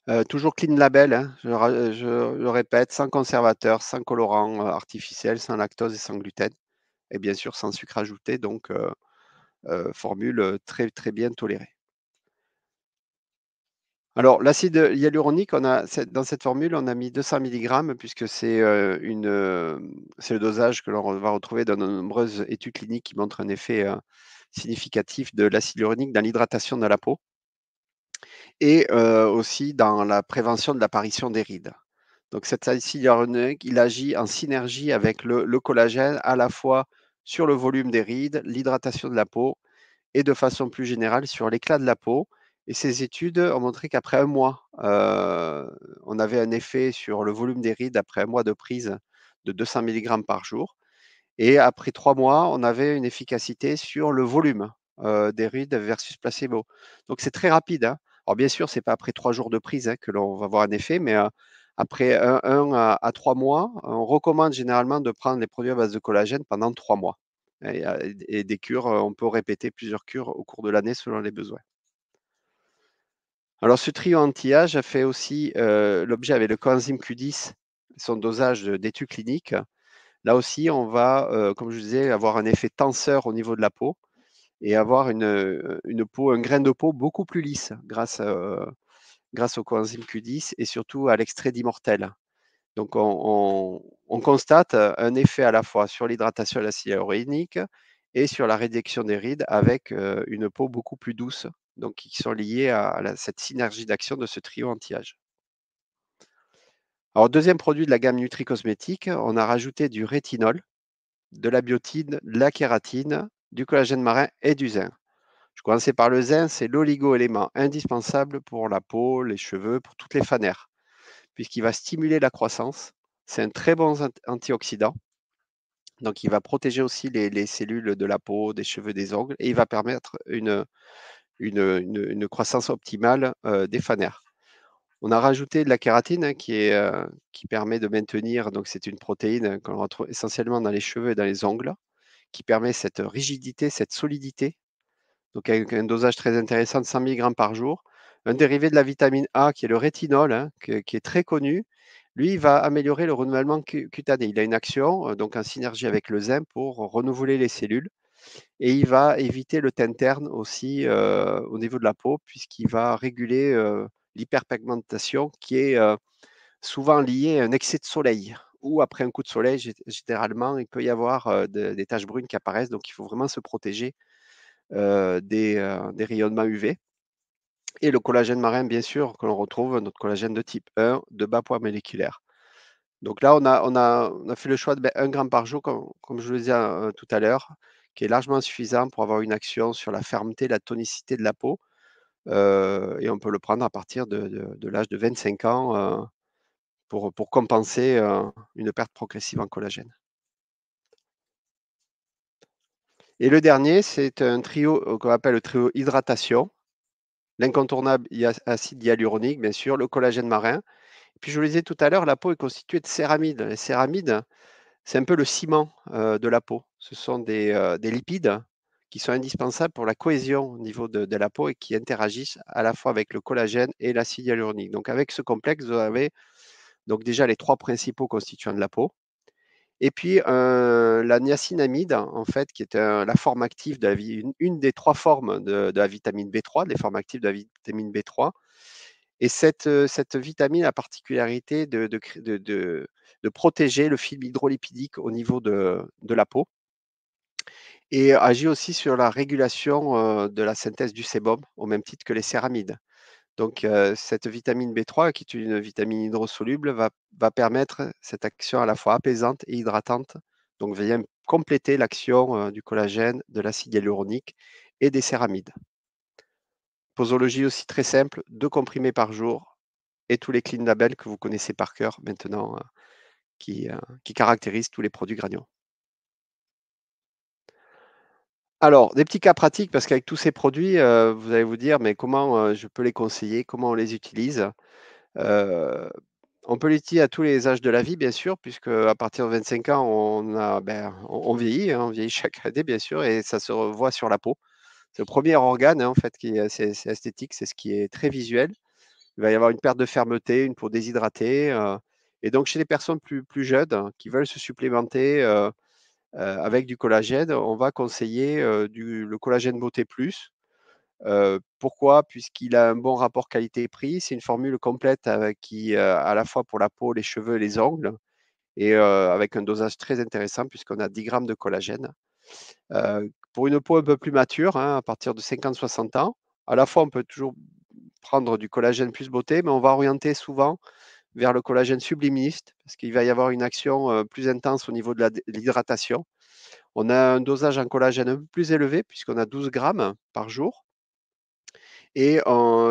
Speaker 2: Euh, toujours clean label, hein. je, le répète, sans conservateur, sans colorant euh, artificiel, sans lactose et sans gluten. Et bien sûr, sans sucre ajouté, donc euh, formule très très bien tolérée. Alors, l'acide hyaluronique, on a, dans cette formule, on a mis 200 mg, puisque euh, euh, c'est le dosage que l'on va retrouver dans de nombreuses études cliniques qui montrent un effet euh, significatif de l'acide hyaluronique dans l'hydratation de la peau et aussi dans la prévention de l'apparition des rides. Donc, cet acide hyaluronique, il agit en synergie avec le collagène à la fois sur le volume des rides, l'hydratation de la peau et de façon plus générale sur l'éclat de la peau et ces études ont montré qu'après un mois, euh, on avait un effet sur le volume des rides après un mois de prise de 200 mg par jour. Et après trois mois, on avait une efficacité sur le volume euh, des rides versus placebo. Donc c'est très rapide. Hein. Alors bien sûr, ce n'est pas après trois jours de prise hein, que l'on va avoir un effet, mais euh, après un, à, trois mois, on recommande généralement de prendre les produits à base de collagène pendant trois mois. et des cures, on peut répéter plusieurs cures au cours de l'année selon les besoins. Alors, ce trio anti-âge a fait aussi euh, l'objet avec le coenzyme Q10, son dosage d'études cliniques. Là aussi, on va, euh, comme je disais, avoir un effet tenseur au niveau de la peau et avoir une, peau, un grain de peau beaucoup plus lisse grâce, euh, grâce au coenzyme Q10 et surtout à l'extrait d'immortel. Donc, on, constate un effet à la fois sur l'hydratation de l'acide urénique et sur la réduction des rides avec une peau beaucoup plus douce donc qui sont liés à cette synergie d'action de ce trio anti-âge. Alors, deuxième produit de la gamme Nutri-Cosmétique, on a rajouté du rétinol, de la biotine, de la kératine, du collagène marin et du zinc. Je commençais par le zinc, c'est l'oligo-élément indispensable pour la peau, les cheveux, pour toutes les fanères, puisqu'il va stimuler la croissance. C'est un très bon antioxydant. Donc, il va protéger aussi les, cellules de la peau, des cheveux, des ongles, et il va permettre une, une, croissance optimale euh, des fanères. On a rajouté de la kératine hein, qui, est, euh, qui, permet de maintenir, donc c'est une protéine qu'on retrouve essentiellement dans les cheveux et dans les ongles, qui permet cette rigidité, cette solidité, donc avec un dosage très intéressant de 100 mg par jour. Un dérivé de la vitamine A qui est le rétinol, hein, qui est très connu, lui va améliorer le renouvellement cutané. Il a une action, euh, donc en synergie avec le zinc, pour renouveler les cellules et il va éviter le teint terne aussi euh, au niveau de la peau, puisqu'il va réguler euh, l'hyperpigmentation qui est euh, souvent liée à un excès de soleil. Ou après un coup de soleil, généralement, il peut y avoir des taches brunes qui apparaissent. Donc, il faut vraiment se protéger des, rayonnements UV. Et le collagène marin, bien sûr, que l'on retrouve, notre collagène de type 1 de bas poids moléculaire. Donc là, on a, fait le choix de ben, un gramme par jour, comme, je le disais tout à l'heure qui est largement suffisant pour avoir une action sur la fermeté, la tonicité de la peau. Euh, et on peut le prendre à partir de, l'âge de 25 ans euh, pour, compenser euh, une perte progressive en collagène. Et le dernier, c'est un trio qu'on appelle le trio hydratation. L'incontournable acide hyaluronique, bien sûr, le collagène marin. Et puis, je vous le disais tout à l'heure, la peau est constituée de céramides. Les céramides, c'est un peu le ciment de la peau ce sont euh, des, lipides qui sont indispensables pour la cohésion au niveau de, la peau et qui interagissent à la fois avec le collagène et l'acide hyaluronique. Donc avec ce complexe, vous avez donc déjà les trois principaux constituants de la peau. Et puis euh, la niacinamide, en fait, qui est euh, la forme active de la, une, des trois formes de, la vitamine B3, des formes actives de la vitamine B3. Et cette, vitamine a la particularité de, de, protéger le film hydrolipidique au niveau de, la peau et agit aussi sur la régulation de la synthèse du sébum, au même titre que les céramides. Donc, cette vitamine B3, qui est une vitamine hydrosoluble, va, permettre cette action à la fois apaisante et hydratante. Donc, vient compléter l'action du collagène, de l'acide hyaluronique et des céramides. Posologie aussi très simple, deux comprimés par jour et tous les clean labels que vous connaissez par cœur maintenant, qui, qui caractérisent tous les produits gradients. Alors, des petits cas pratiques, parce qu'avec tous ces produits, euh, vous allez vous dire, mais comment euh, je peux les conseiller, comment on les utilise euh, On peut les utiliser à tous les âges de la vie, bien sûr, puisque à partir de 25 ans, on, a, ben, on, vieillit, hein, on vieillit chaque année, bien sûr, et ça se revoit sur la peau. C'est le premier organe, hein, en fait, qui est, assez esthétique, c'est ce qui est très visuel. Il va y avoir une perte de fermeté, une peau déshydratée. et donc, chez les personnes plus, jeunes, qui veulent se supplémenter, euh, avec du collagène, on va conseiller euh, le collagène Beauté Plus. Euh, pourquoi Puisqu'il a un bon rapport qualité-prix. C'est une formule complète qui, à la fois pour la peau, les cheveux et les ongles, et avec un dosage très intéressant puisqu'on a 10 grammes de collagène. pour une peau un peu plus mature, hein, à partir de 50-60 ans, à la fois on peut toujours prendre du collagène plus beauté, mais on va orienter souvent vers le collagène subliministe, parce qu'il va y avoir une action euh, plus intense au niveau de l'hydratation. On a un dosage en collagène un peu plus élevé, puisqu'on a 12 grammes par jour. Et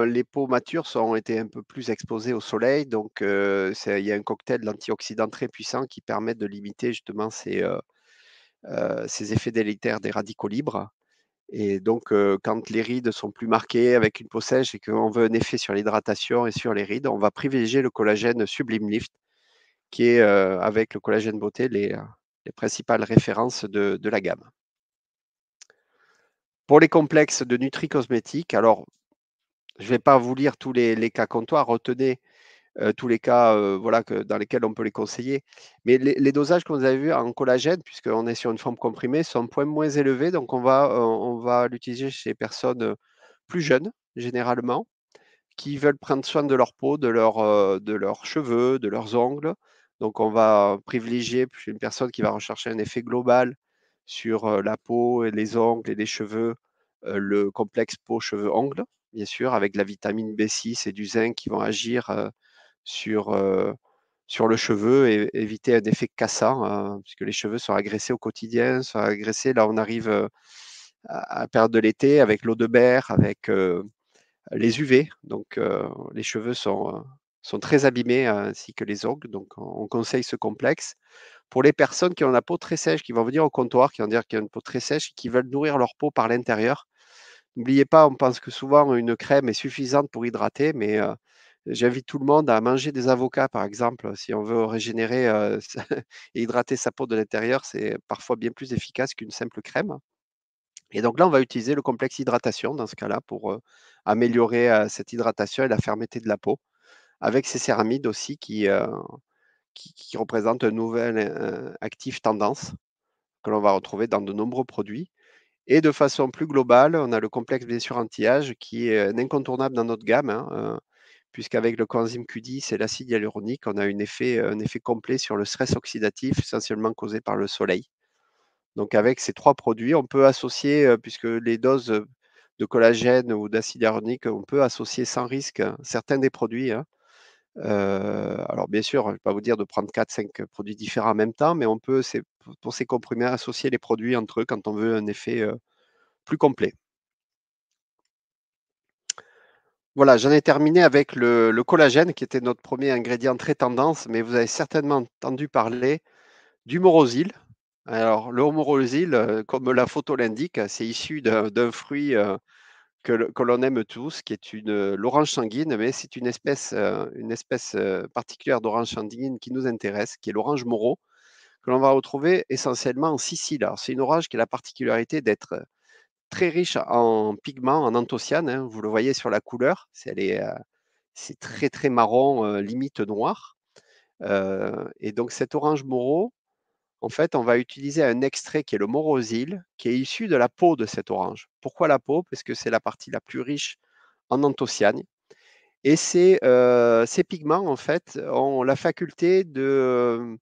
Speaker 2: les peaux matures ont été un peu plus exposées au soleil, donc euh, il y a un cocktail d'antioxydants très puissant qui permet de limiter justement ces, euh, ces effets délétères des radicaux libres. Et donc, quand les rides sont plus marquées avec une peau sèche et qu'on veut un effet sur l'hydratation et sur les rides, on va privilégier le collagène Sublime Lift, qui est avec le collagène beauté les, principales références de, la gamme. Pour les complexes de Nutri cosmétiques alors je ne vais pas vous lire tous les, les cas comptoirs, retenez euh, tous les cas euh, voilà, dans lesquels on peut les conseiller. Mais les, dosages qu'on avait vus en collagène, puisqu'on est sur une forme comprimée, sont un point moins élevés. Donc, on va, euh, on va l'utiliser chez les personnes plus jeunes, généralement, qui veulent prendre soin de leur peau, de, leur, de leurs cheveux, de leurs ongles. Donc, on va privilégier une personne qui va rechercher un effet global sur la peau, et les ongles et les cheveux, le complexe peau-cheveux-ongles, bien sûr, avec la vitamine B6 et du zinc qui vont agir sur, sur le cheveu et éviter un effet cassant, hein, puisque les cheveux sont agressés au quotidien, sont agressés. Là, on arrive à perdre de l'été avec l'eau de mer avec les UV. Donc, les cheveux sont, sont très abîmés, hein, ainsi que les ongles. Donc, on conseille ce complexe pour les personnes qui ont la peau très sèche, qui vont venir au comptoir, qui vont dire qu'ils ont une peau très sèche, qui veulent nourrir leur peau par l'intérieur. N'oubliez pas, on pense que souvent une crème est suffisante pour hydrater, mais J'invite tout le monde à manger des avocats, par exemple, si on veut régénérer et euh, hydrater sa peau de l'intérieur, c'est parfois bien plus efficace qu'une simple crème. Et donc là, on va utiliser le complexe hydratation dans ce cas-là pour euh, améliorer euh, cette hydratation et la fermeté de la peau, avec ces céramides aussi qui, qui, représentent un nouvel actif tendance que l'on va retrouver dans de nombreux produits. Et de façon plus globale, on a le complexe bien sûr anti-âge qui est incontournable dans notre gamme. Hein, puisqu'avec le coenzyme Q10 et l'acide hyaluronique, on a un effet, complet sur le stress oxydatif essentiellement causé par le soleil. Donc avec ces trois produits, on peut associer, euh, puisque les doses de collagène ou d'acide hyaluronique, on peut associer sans risque certains des produits. Hein. Euh, alors bien sûr, je ne vais pas vous dire de prendre 4-5 produits différents en même temps, mais on peut, pour ces comprimés, associer les produits entre eux quand on veut un effet euh, plus complet. Voilà, j'en ai terminé avec le, collagène, qui était notre premier ingrédient très tendance, mais vous avez certainement entendu parler du morosil. Alors, le morosil, euh, comme la photo l'indique, c'est issu d'un fruit euh, que, l'on aime tous, qui est une euh, l'orange sanguine, mais c'est une espèce, une espèce particulière d'orange sanguine qui nous intéresse, qui est l'orange moro, que l'on va retrouver essentiellement en Sicile. C'est une orange qui a la particularité d'être très riche en pigments, en anthocyanes. Hein, vous le voyez sur la couleur, c'est euh, très très marron, euh, limite noir. Euh, et donc cet orange moreau, en fait, on va utiliser un extrait qui est le morosil, qui est issu de la peau de cet orange. Pourquoi la peau Parce que c'est la partie la plus riche en anthocyanes. Et ces, ces pigments, en fait, ont la faculté de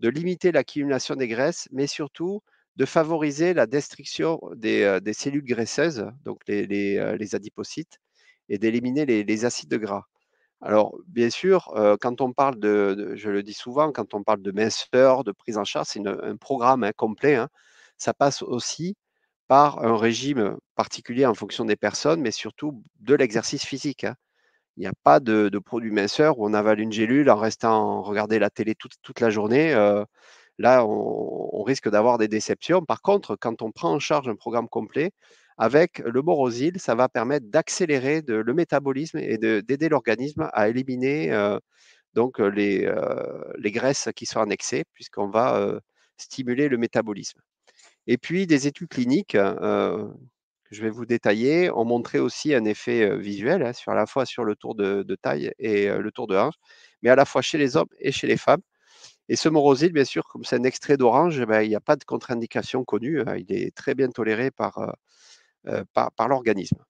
Speaker 2: limiter l'accumulation des graisses, mais surtout de favoriser la destruction des, euh, cellules graisseuses, donc euh, les, adipocytes, et d'éliminer les, acides acides gras. Alors, bien sûr, euh, quand on parle de, je le dis souvent, quand on parle de minceur, de prise en charge, c'est un programme hein, complet. Hein. Ça passe aussi par un régime particulier en fonction des personnes, mais surtout de l'exercice physique. Hein. Il n'y a pas de, produit minceur où on avale une gélule en restant regarder la télé toute, la journée là, on, risque d'avoir des déceptions. Par contre, quand on prend en charge un programme complet, avec le borosil, ça va permettre d'accélérer le métabolisme et d'aider l'organisme à éliminer euh, donc euh, euh, les, graisses qui sont annexées, puisqu'on va stimuler le métabolisme. Et puis, des études cliniques que je vais vous détailler ont montré aussi un effet visuel, hein, sur, à la fois sur le tour de, de taille et le tour de hanche, mais à la fois chez les hommes et chez les femmes. Et ce morosil, bien sûr, comme c'est un extrait d'orange, eh ben, il n'y a pas de contre-indication connue. Hein. il est très bien toléré euh, euh, par, par, l'organisme.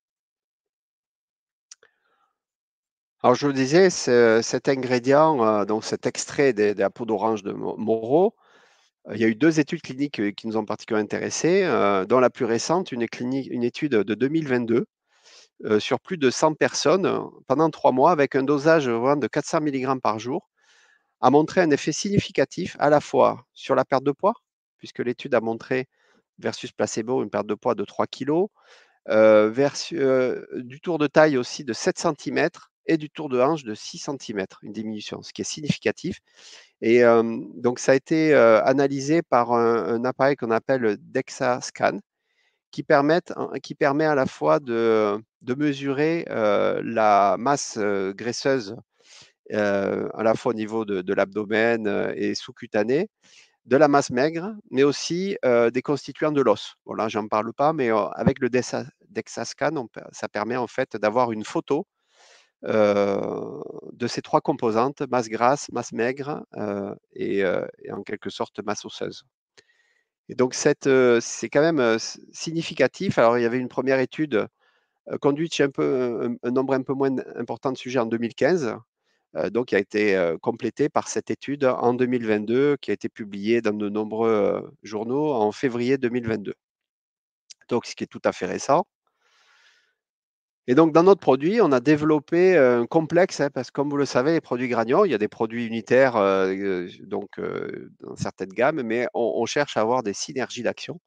Speaker 2: Alors, je vous disais, cet ingrédient, euh, donc cet extrait de, la peau d'orange de moro, il y a eu deux études cliniques qui nous ont particulièrement intéressés, dont la plus récente, une, clinique, une étude de 2022 sur plus de 100 personnes pendant trois mois avec un dosage de 400 mg par jour a montré un effet significatif à la fois sur la perte de poids, puisque l'étude a montré versus placebo une perte de poids de 3 kg, euh, euh, du tour de taille aussi de 7 cm et du tour de hanche de 6 cm, une diminution, ce qui est significatif. Et euh, donc ça a été analysé par un, appareil qu'on appelle DEXA Scan, qui, qui permet à la fois de, de mesurer la masse graisseuse euh, à la fois au niveau de, l'abdomen euh, et sous-cutané, de la masse maigre, mais aussi euh, des constituants de l'os. Bon, j'en parle pas, mais avec le DEXA-scan, ça permet en fait d'avoir une photo de ces trois composantes, masse grasse, masse maigre et, en quelque sorte masse osseuse. Et donc c'est quand même significatif. Alors il y avait une première étude conduite chez un, un nombre un peu moins important de sujets en 2015 euh, donc, qui a été euh, complété par cette étude en 2022, qui a été publiée dans de nombreux euh, journaux en février 2022. Donc, ce qui est tout à fait récent. Et donc, dans notre produit, on a développé un complexe, hein, parce que comme vous le savez, les produits Gragnon, il y a des produits unitaires donc, dans certaines gammes, mais on, cherche à avoir des synergies d'action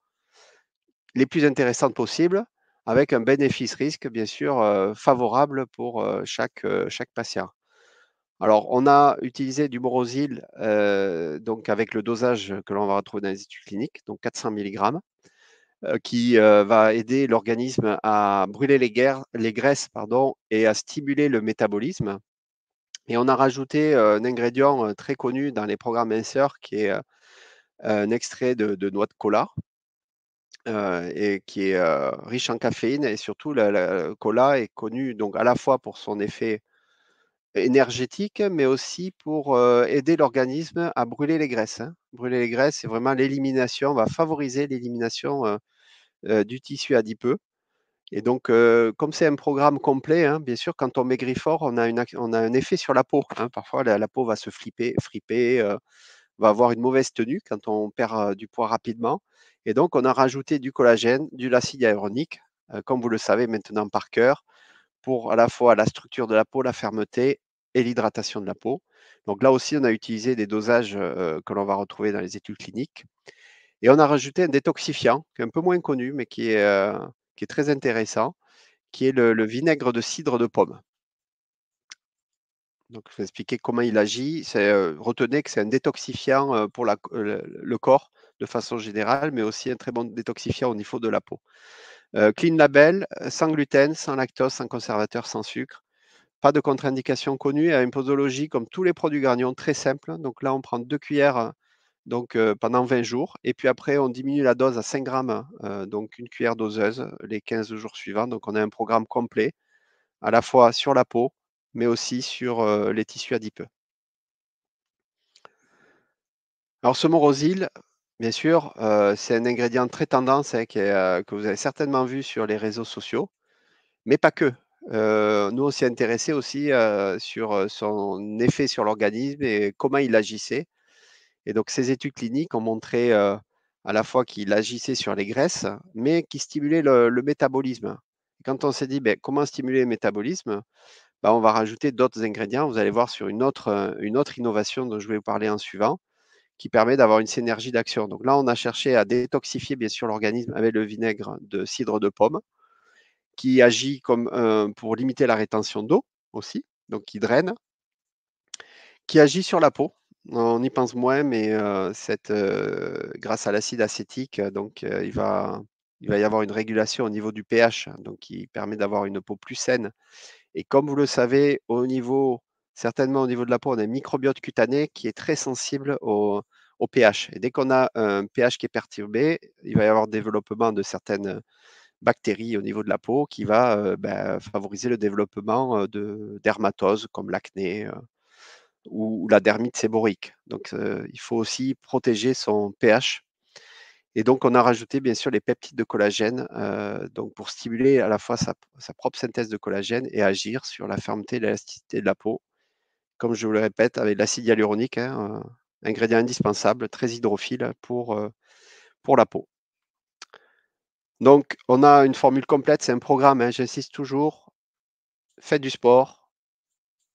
Speaker 2: les plus intéressantes possibles, avec un bénéfice-risque, bien sûr, favorable pour chaque, chaque patient. Alors, on a utilisé du morosil euh, donc avec le dosage que l'on va retrouver dans les études cliniques, donc 400 mg, euh, qui euh, va aider l'organisme à brûler les, graisses et à stimuler le métabolisme. Et on a rajouté un ingrédient très connu dans les programmes Insert, qui est un extrait de, noix de cola, et qui est riche en caféine et surtout le cola est connu donc à la fois pour son effet énergétique, mais aussi pour aider l'organisme à brûler les graisses. Hein. Brûler les graisses, c'est vraiment l'élimination, on va favoriser l'élimination du tissu adipeux. Et donc, comme c'est un programme complet, hein, bien sûr, quand on maigrit fort, on a, une, on a un effet sur la peau. Hein. Parfois, la, peau va se flipper, friper, va avoir une mauvaise tenue quand on perd du poids rapidement. Et donc, on a rajouté du collagène, du l'acide hyaluronique, comme vous le savez maintenant par cœur, pour à la fois la structure de la peau, la fermeté et l'hydratation de la peau. Donc là aussi, on a utilisé des dosages que l'on va retrouver dans les études cliniques. Et on a rajouté un détoxifiant, qui est un peu moins connu, mais qui est, très intéressant, qui est le, vinaigre de cidre de pomme. je vais expliquer comment il agit. retenez que c'est un détoxifiant pour le corps de façon générale, mais aussi un très bon détoxifiant au niveau de la peau. Euh, clean label, euh, sans gluten, sans lactose, sans conservateur, sans sucre. Pas de contre-indication connue à une posologie comme tous les produits Garnion, très simple. Donc là, on prend deux cuillères donc, euh, pendant 20 jours. Et puis après, on diminue la dose à 5 grammes, donc une cuillère doseuse les 15 jours suivants. Donc on a un programme complet, à la fois sur la peau, mais aussi sur les tissus adipeux. Alors ce morosil, Bien sûr, euh, c'est un ingrédient très tendance hein, euh, que vous avez certainement vu sur les réseaux sociaux, mais pas que. Euh, nous, on s'est intéressés aussi sur son effet sur l'organisme et comment il agissait. Et donc, ces études cliniques ont montré à la fois qu'il agissait sur les graisses, mais qu'il stimulait le, métabolisme. quand on s'est dit ben, comment stimuler le métabolisme, ben, on va rajouter d'autres ingrédients. Vous allez voir sur une autre, une autre innovation dont je vais vous parler en suivant qui permet d'avoir une synergie d'action. Donc là, on a cherché à détoxifier bien sûr l'organisme avec le vinaigre de cidre de pomme, qui agit comme euh, pour limiter la rétention d'eau aussi, donc qui draine, qui agit sur la peau. On y pense moins, mais euh, cette, euh, grâce à l'acide acétique, donc il va, il va y avoir une régulation au niveau du pH, donc qui permet d'avoir une peau plus saine. Et comme vous le savez, au niveau certainement au niveau de la peau, on a un microbiote cutané qui est très sensible au, pH. Et dès qu'on a un pH qui est perturbé, il va y avoir développement de certaines bactéries au niveau de la peau qui va euh, ben, favoriser le développement euh, de dermatoses comme l'acné euh, ou, la dermite séborique. Donc il faut aussi protéger son pH. Et donc on a rajouté bien sûr les peptides de collagène donc pour stimuler à la fois sa propre synthèse de collagène et agir sur la fermeté et l'élasticité de la peau comme je vous le répète, avec l'acide hyaluronique, hein, euh, ingrédient indispensable, très hydrophile pour, euh, pour la peau. Donc, on a une formule complète, c'est un programme, hein, j'insiste toujours. Faites du sport.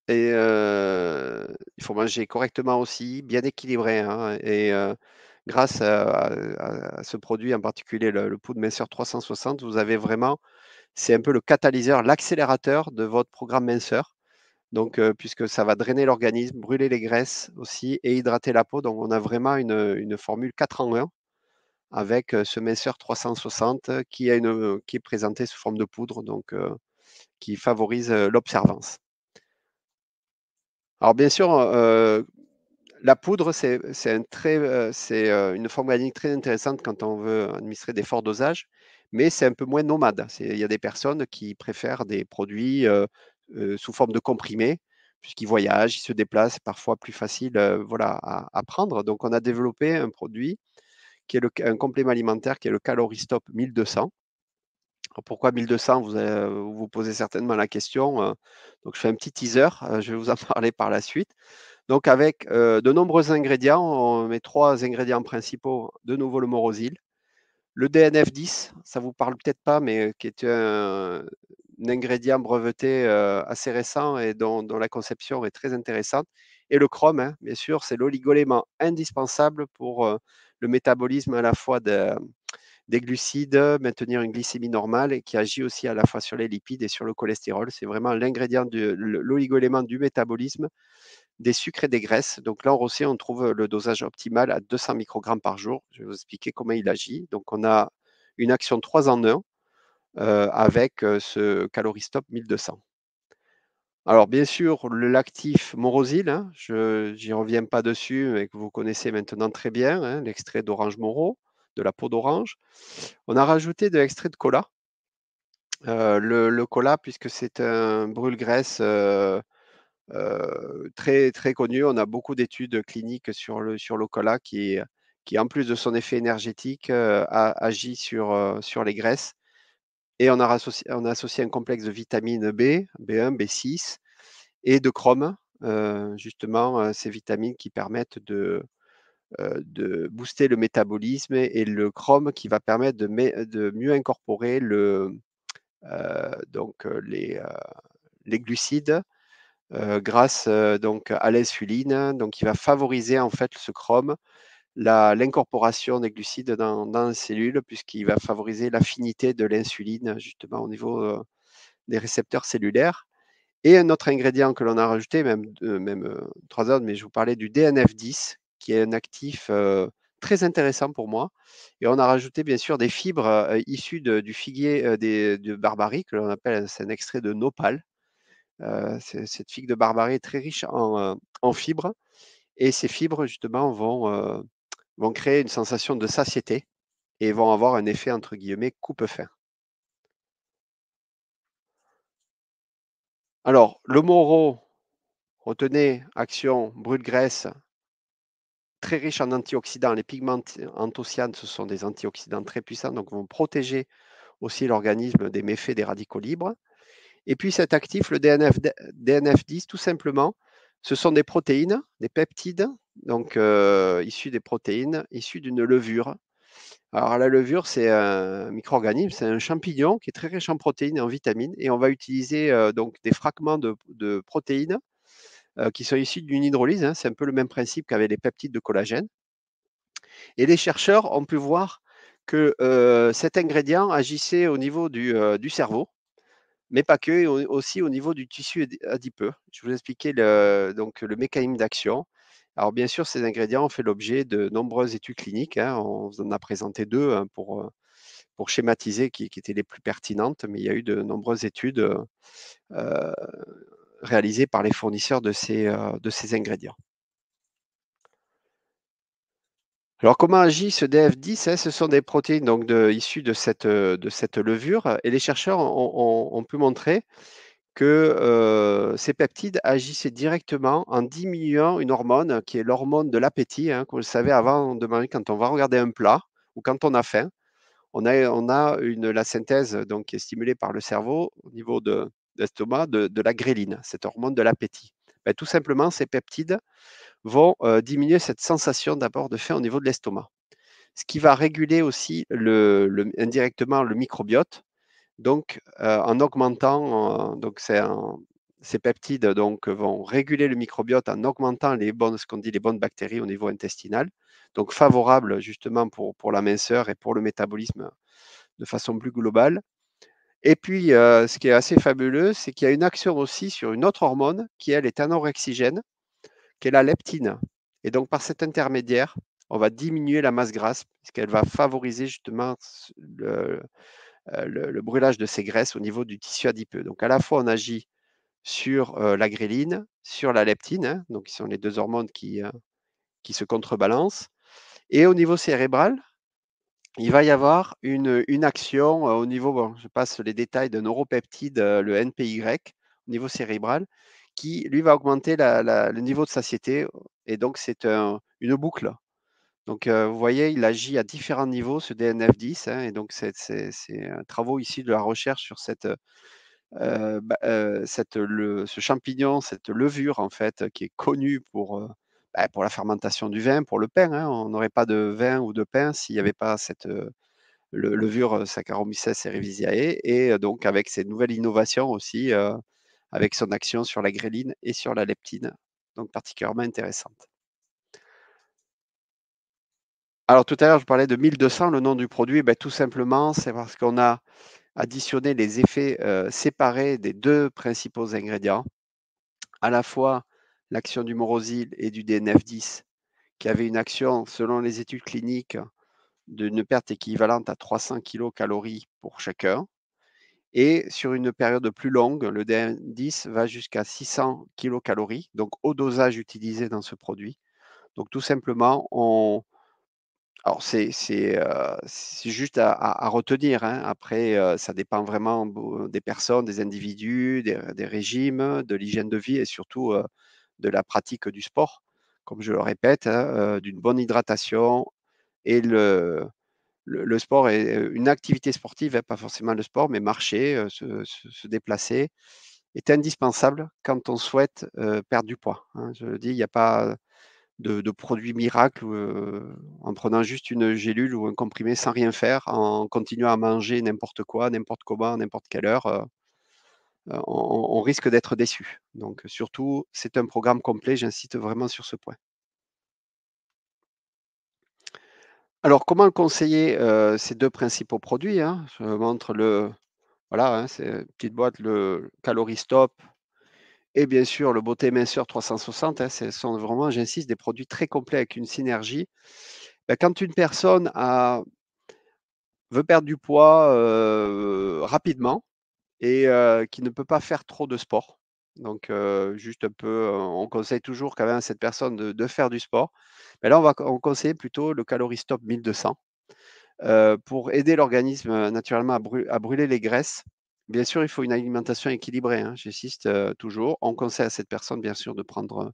Speaker 2: Et euh, il faut manger correctement aussi, bien équilibré. Hein, et grâce à, ce produit, en particulier le, le poudre minceur 360, vous avez vraiment, c'est un peu le catalyseur, l'accélérateur de votre programme minceur. Donc, euh, puisque ça va drainer l'organisme, brûler les graisses aussi et hydrater la peau. Donc, on a vraiment une, formule 4 en 1 avec euh, ce minceur 360 qui, une, qui est présenté sous forme de poudre, donc euh, qui favorise l'observance. Alors, bien sûr, la poudre, c'est une forme organique très intéressante quand on veut administrer des forts dosages mais c'est un peu moins nomade. Il y a des personnes qui préfèrent des produits sous forme de comprimé puisqu'il voyage, il se déplace, parfois plus facile voilà, à, prendre. Donc on a développé un produit qui est un complément alimentaire qui est le Caloristop 1200. pourquoi 1200 vous, vous posez certainement la question. Donc je fais un petit teaser, je vais vous en parler par la suite. Donc avec de nombreux ingrédients, on trois ingrédients principaux, de nouveau le morosil, le DNF10, ça vous parle peut-être pas, mais qui est un, un ingrédient breveté euh, assez récent et dont, la conception est très intéressante. Et le chrome, hein, bien sûr, c'est l'oligolément indispensable pour euh, le métabolisme à la fois des glucides, maintenir une glycémie normale et qui agit aussi à la fois sur les lipides et sur le cholestérol. C'est vraiment l'ingrédient de l'oligolément du métabolisme des sucres et des graisses. Donc là aussi, on trouve le dosage optimal à 200 microgrammes par jour. Je vais vous expliquer comment il agit. Donc on a une action 3 en 1 euh, avec euh, ce caloristop 1200. Alors bien sûr, le l'actif morosil, hein, je n'y reviens pas dessus, mais que vous connaissez maintenant très bien, hein, l'extrait d'orange moro, de la peau d'orange. On a rajouté de l'extrait de cola. Euh, le, cola, puisque c'est un brûle-graisse très, très connu, on a beaucoup d'études cliniques sur le, sur le cola qui, qui, en plus de son effet énergétique, a, agit sur, sur les graisses et on a, associé, un complexe de vitamines B, B1, B6 et de chrome, euh, justement, euh, ces vitamines qui permettent euh, de, booster le métabolisme et, le chrome qui va permettre de, mieux incorporer les, glucides grâce donc, à l'insuline. Donc, va favoriser en fait ce chrome l'incorporation des glucides dans, dans les cellules, puisqu'il va favoriser l'affinité de l'insuline, justement, au niveau euh, des récepteurs cellulaires. Et un autre ingrédient que l'on a rajouté, même, euh, même euh, trois autres, mais je vous parlais du DNF10, qui est un actif très intéressant pour moi. Et on a rajouté bien sûr des fibres issues du figuier des, de Barbarie, que l'on appelle c'est un extrait de nopal. cette figue de Barbarie est très riche en, en, fibres. Et ces fibres, justement, vont vont créer une sensation de satiété et vont avoir un effet entre guillemets coupe-faim. Alors, le Moro, retenez, action, brûle graisse, très riche en antioxydants. Les pigments anthocyanes, ce sont des antioxydants très puissants, donc vont protéger aussi l'organisme des méfaits des radicaux libres. Et puis cet actif, le DNF, DNF10, tout simplement, ce sont des protéines, des peptides donc issus des protéines, issus d'une levure. Alors la levure, c'est un micro-organisme, c'est un champignon qui est très riche en protéines et en vitamines, et on va utiliser donc des fragments de, protéines qui sont issus d'une hydrolyse. Hein. c'est un peu le même principe qu'avec les peptides de collagène. Et les chercheurs ont pu voir que cet ingrédient agissait au niveau du, cerveau, mais pas que, aussi au niveau du tissu adipeux. Je vous expliquais donc le mécanisme d'action. Alors bien sûr, ces ingrédients ont fait l'objet de nombreuses études cliniques. Hein. On en a présenté deux hein, pour, pour schématiser qui, étaient les plus pertinentes, mais il y a eu de nombreuses études réalisées par les fournisseurs de ces, de ces ingrédients. Alors, comment agit ce DF10 hein? Ce sont des protéines donc, issues de cette, de cette levure et les chercheurs ont pu montrer que euh, ces peptides agissaient directement en diminuant une hormone qui est l'hormone de l'appétit, hein, qu'on le savait avant demain, quand on va regarder un plat ou quand on a faim. On a, la synthèse donc, qui est stimulée par le cerveau au niveau de l'estomac de, la gréline, cette hormone de l'appétit. Ben, tout simplement, ces peptides vont euh, diminuer cette sensation d'abord de faim au niveau de l'estomac, ce qui va réguler aussi indirectement le microbiote donc, euh, en augmentant, euh, ces peptides donc, vont réguler le microbiote en augmentant les bonnes, ce qu'on dit, les bonnes bactéries au niveau intestinal, donc favorable justement pour, la minceur et pour le métabolisme de façon plus globale. Et puis, euh, ce qui est assez fabuleux, c'est qu'il y a une action aussi sur une autre hormone qui, elle, est anorexigène, qui est la leptine. Et donc, par cet intermédiaire, on va diminuer la masse grasse, puisqu'elle va favoriser justement le, euh, le, brûlage de ces graisses au niveau du tissu adipeux. Donc à la fois on agit sur euh, la gréline, sur la leptine, hein, donc qui sont les deux hormones qui, euh, qui, se contrebalancent. Et au niveau cérébral, il va y avoir une, action au niveau, bon, je passe les détails de neuropeptide, le NPY, au niveau cérébral, qui lui va augmenter le niveau de satiété. Et donc c'est une boucle donc, vous voyez, il agit à différents niveaux, ce DNF10. Hein, et donc, c'est un travaux ici de la recherche sur cette, bah, ce champignon, cette levure, en fait, qui est connue pour, bah, pour la fermentation du vin, pour le pain. Hein. on n'aurait pas de vin ou de pain s'il n'y avait pas cette levure Saccharomyces cerevisiae. Et donc, avec ces nouvelles innovations aussi, avec son action sur la gréline et sur la leptine. Donc, particulièrement intéressante. Alors tout à l'heure, je parlais de 1200, le nom du produit, ben, tout simplement, c'est parce qu'on a additionné les effets euh, séparés des deux principaux ingrédients, à la fois l'action du morosil et du DNF10, qui avait une action, selon les études cliniques, d'une perte équivalente à 300 kcal pour chaque heure. Et sur une période plus longue, le DN10 va jusqu'à 600 kcal, donc au dosage utilisé dans ce produit. Donc tout simplement, on, alors, euh, c'est juste à, retenir. Hein. Après, euh, ça dépend vraiment des personnes, des individus, des, régimes, de l'hygiène de vie et surtout euh, de la pratique du sport. Comme je le répète, hein, d'une bonne hydratation et le, le, sport est une activité sportive, hein, pas forcément le sport, mais marcher, se, déplacer est indispensable quand on souhaite perdre du poids. Je le dis, il n'y a pas de, produits miracles euh, en prenant juste une gélule ou un comprimé sans rien faire, en continuant à manger n'importe quoi, n'importe comment, n'importe quelle heure, euh, euh, on, risque d'être déçu. Donc surtout, c'est un programme complet, j'insiste vraiment sur ce point. Alors comment conseiller ces deux principaux produits hein? Je montre le voilà, hein, c'est petite boîte, le calorie stop, et bien sûr, le beauté minceur 360, hein, ce sont vraiment, j'insiste, des produits très complets avec une synergie. Ben, quand une personne veut perdre du poids rapidement et qui ne peut pas faire trop de sport, donc, juste un peu, on conseille toujours quand même à cette personne de, faire du sport. Mais ben là, on va on conseille plutôt le Calorie 1200 pour aider l'organisme naturellement à, brûler les graisses Bien sûr, il faut une alimentation équilibrée. Hein, j'insiste toujours. On conseille à cette personne, bien sûr, de prendre,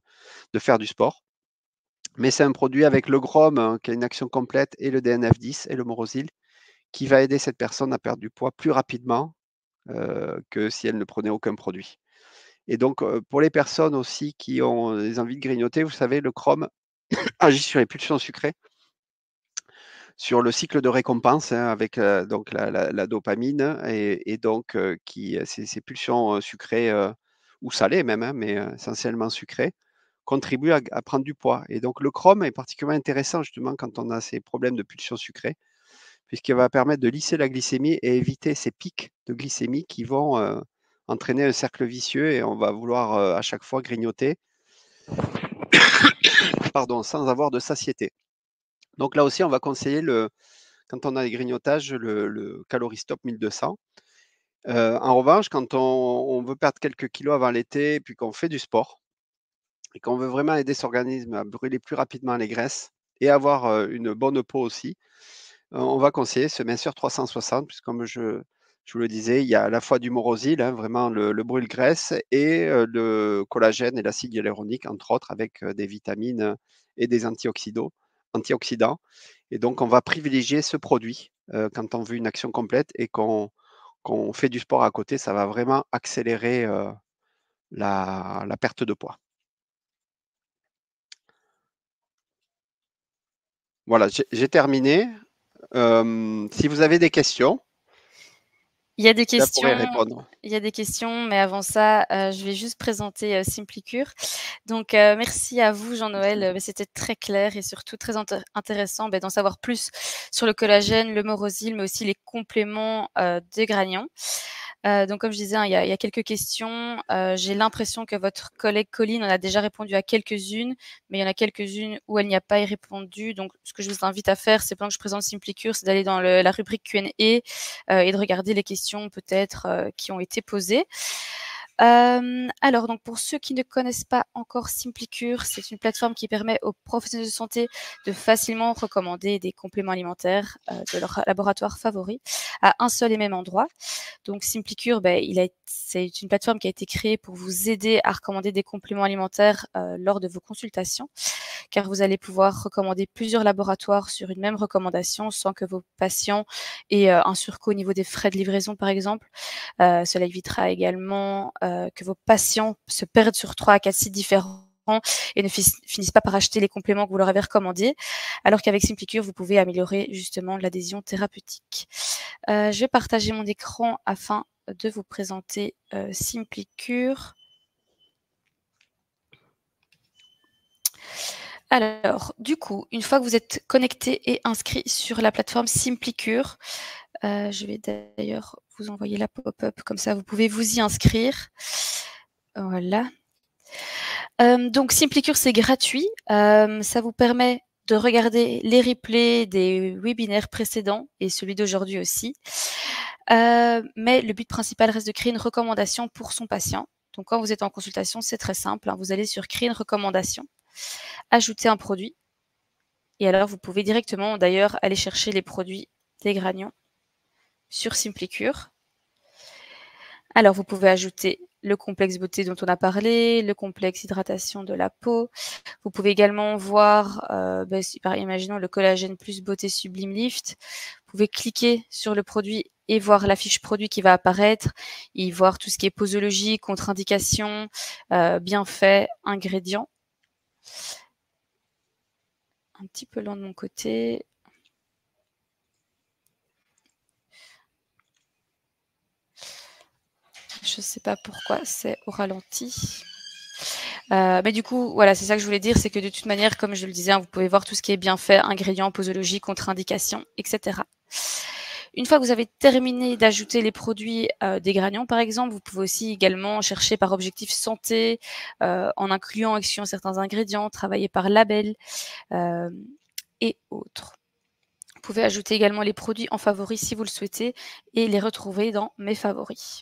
Speaker 2: de faire du sport. Mais c'est un produit avec le chrome hein, qui a une action complète et le DNF10 et le morosil qui va aider cette personne à perdre du poids plus rapidement que si elle ne prenait aucun produit. Et donc, pour les personnes aussi qui ont des envies de grignoter, vous savez, le chrome agit sur les pulsions sucrées sur le cycle de récompense hein, avec euh, donc la, dopamine et, donc euh, qui, euh, ces, pulsions sucrées ou salées même, hein, mais essentiellement sucrées, contribuent à, prendre du poids. Et donc le chrome est particulièrement intéressant justement quand on a ces problèmes de pulsions sucrées, puisqu'il va permettre de lisser la glycémie et éviter ces pics de glycémie qui vont entraîner un cercle vicieux et on va vouloir à chaque fois grignoter pardon, sans avoir de satiété. Donc là aussi, on va conseiller, le, quand on a des grignotages, le, le caloristop 1200. Euh, en revanche, quand on, veut perdre quelques kilos avant l'été puis qu'on fait du sport et qu'on veut vraiment aider son organisme à brûler plus rapidement les graisses et avoir euh, une bonne peau aussi, euh, on va conseiller ce minceur 360, puisque comme je, vous le disais, il y a à la fois du morosil, hein, vraiment le, le brûle-graisse, et le collagène et l'acide hyaluronique, entre autres, avec des vitamines et des antioxydants antioxydants. Et donc, on va privilégier ce produit euh, quand on veut une action complète et qu'on fait du sport à côté, ça va vraiment accélérer euh, la, perte de poids. Voilà, j'ai terminé. Euh, si vous avez des questions,
Speaker 1: il y a des questions. Il y a des questions, mais avant ça, euh, je vais juste présenter euh, Simplicure. Donc, euh, merci à vous, Jean-Noël. C'était très clair et surtout très intéressant ben, d'en savoir plus sur le collagène, le morosil, mais aussi les compléments de Gragnon. Euh, donc, comme je disais, hein, il y, a quelques questions. Euh, j'ai l'impression que votre collègue Colline en a déjà répondu à quelques-unes, mais il y en a quelques-unes où elle n'y a pas répondu. Donc, ce que je vous invite à faire, c'est pendant que je présente Simplicure, c'est d'aller dans la rubrique Q&A euh, et de regarder les questions peut-être qui ont été posées. Euh, alors, donc pour ceux qui ne connaissent pas encore Simplicure, c'est une plateforme qui permet aux professionnels de santé de facilement recommander des compléments alimentaires euh, de leur laboratoire favori à un seul et même endroit. Donc Simplicure, ben, c'est une plateforme qui a été créée pour vous aider à recommander des compléments alimentaires euh, lors de vos consultations, car vous allez pouvoir recommander plusieurs laboratoires sur une même recommandation sans que vos patients aient un surcoût au niveau des frais de livraison, par exemple. cela évitera également euh, que vos patients se perdent sur trois à quatre sites différents et ne finissent pas par acheter les compléments que vous leur avez recommandés, alors qu'avec Simplicure, vous pouvez améliorer justement l'adhésion thérapeutique. Euh, je vais partager mon écran afin de vous présenter euh, Simplicure. Alors, du coup, une fois que vous êtes connecté et inscrit sur la plateforme Simplicure, je vais d'ailleurs vous envoyez la pop-up, comme ça vous pouvez vous y inscrire. Voilà. Euh, donc Simplicure, c'est gratuit. Euh, ça vous permet de regarder les replays des webinaires précédents et celui d'aujourd'hui aussi. Euh, mais le but principal reste de créer une recommandation pour son patient. Donc quand vous êtes en consultation, c'est très simple. Hein. Vous allez sur créer une recommandation, ajouter un produit. Et alors vous pouvez directement d'ailleurs aller chercher les produits des granions sur Simplicure. Alors, vous pouvez ajouter le complexe beauté dont on a parlé, le complexe hydratation de la peau. Vous pouvez également voir, euh, ben, imaginons le collagène plus beauté sublime lift. Vous pouvez cliquer sur le produit et voir la fiche produit qui va apparaître, y voir tout ce qui est posologie, contre-indication, euh, bienfaits, ingrédients. Un petit peu loin de mon côté. Je ne sais pas pourquoi, c'est au ralenti. Euh, mais du coup, voilà, c'est ça que je voulais dire, c'est que de toute manière, comme je le disais, hein, vous pouvez voir tout ce qui est bien fait, ingrédients, posologie, contre indications etc. Une fois que vous avez terminé d'ajouter les produits euh, des granions, par exemple, vous pouvez aussi également chercher par objectif santé, euh, en incluant, excluant certains ingrédients, travailler par label et autres. Vous pouvez ajouter également les produits en favoris si vous le souhaitez et les retrouver dans mes favoris.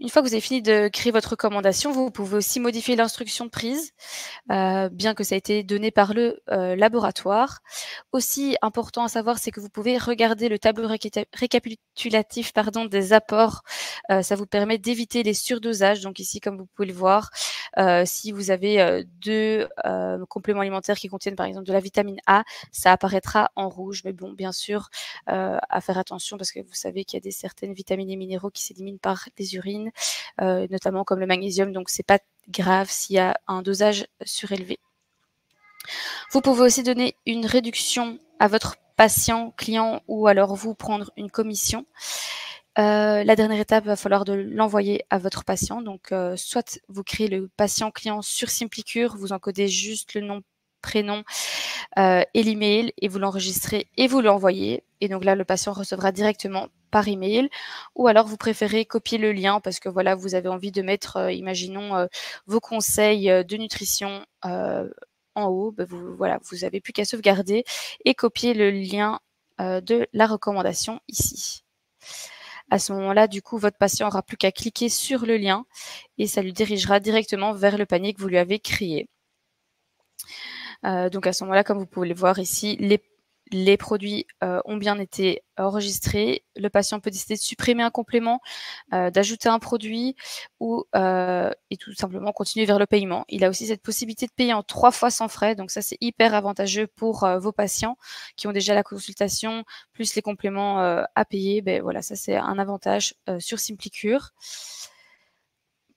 Speaker 1: Une fois que vous avez fini de créer votre recommandation, vous pouvez aussi modifier l'instruction de prise, euh, bien que ça ait été donné par le euh, laboratoire. Aussi important à savoir, c'est que vous pouvez regarder le tableau récapitulatif pardon, des apports. Euh, ça vous permet d'éviter les surdosages. Donc ici, comme vous pouvez le voir, si vous avez deux compléments alimentaires qui contiennent par exemple de la vitamine A, ça apparaîtra en rouge. Mais bon, bien sûr, à faire attention parce que vous savez qu'il y a des certaines vitamines et minéraux qui s'éliminent par les urines euh, notamment comme le magnésium. Donc c'est pas grave s'il y a un dosage surélevé. Vous pouvez aussi donner une réduction à votre patient, client ou alors vous prendre une commission. Euh, la dernière étape, il va falloir de l'envoyer à votre patient. Donc, euh, soit vous créez le patient-client sur Simplicure, vous encodez juste le nom, prénom et l'email et vous l'enregistrez et vous l'envoyez. Et donc là, le patient recevra directement par email ou alors vous préférez copier le lien parce que voilà vous avez envie de mettre euh, imaginons euh, vos conseils euh, de nutrition en haut bah, vous voilà vous avez plus qu'à sauvegarder et copier le lien de la recommandation ici à ce moment-là, du coup, votre patient aura plus qu'à cliquer sur le lien et ça lui dirigera directement vers le panier que vous lui avez créé. donc à ce moment-là, comme vous pouvez le voir ici, les les produits euh, ont bien été enregistrés. Le patient peut décider de supprimer un complément, euh, d'ajouter un produit ou euh, et tout simplement continuer vers le paiement. Il a aussi cette possibilité de payer en trois fois sans frais. Donc ça, c'est hyper avantageux pour vos patients qui ont déjà la consultation plus les compléments à payer. Ben voilà, ça c'est un avantage sur Simplicure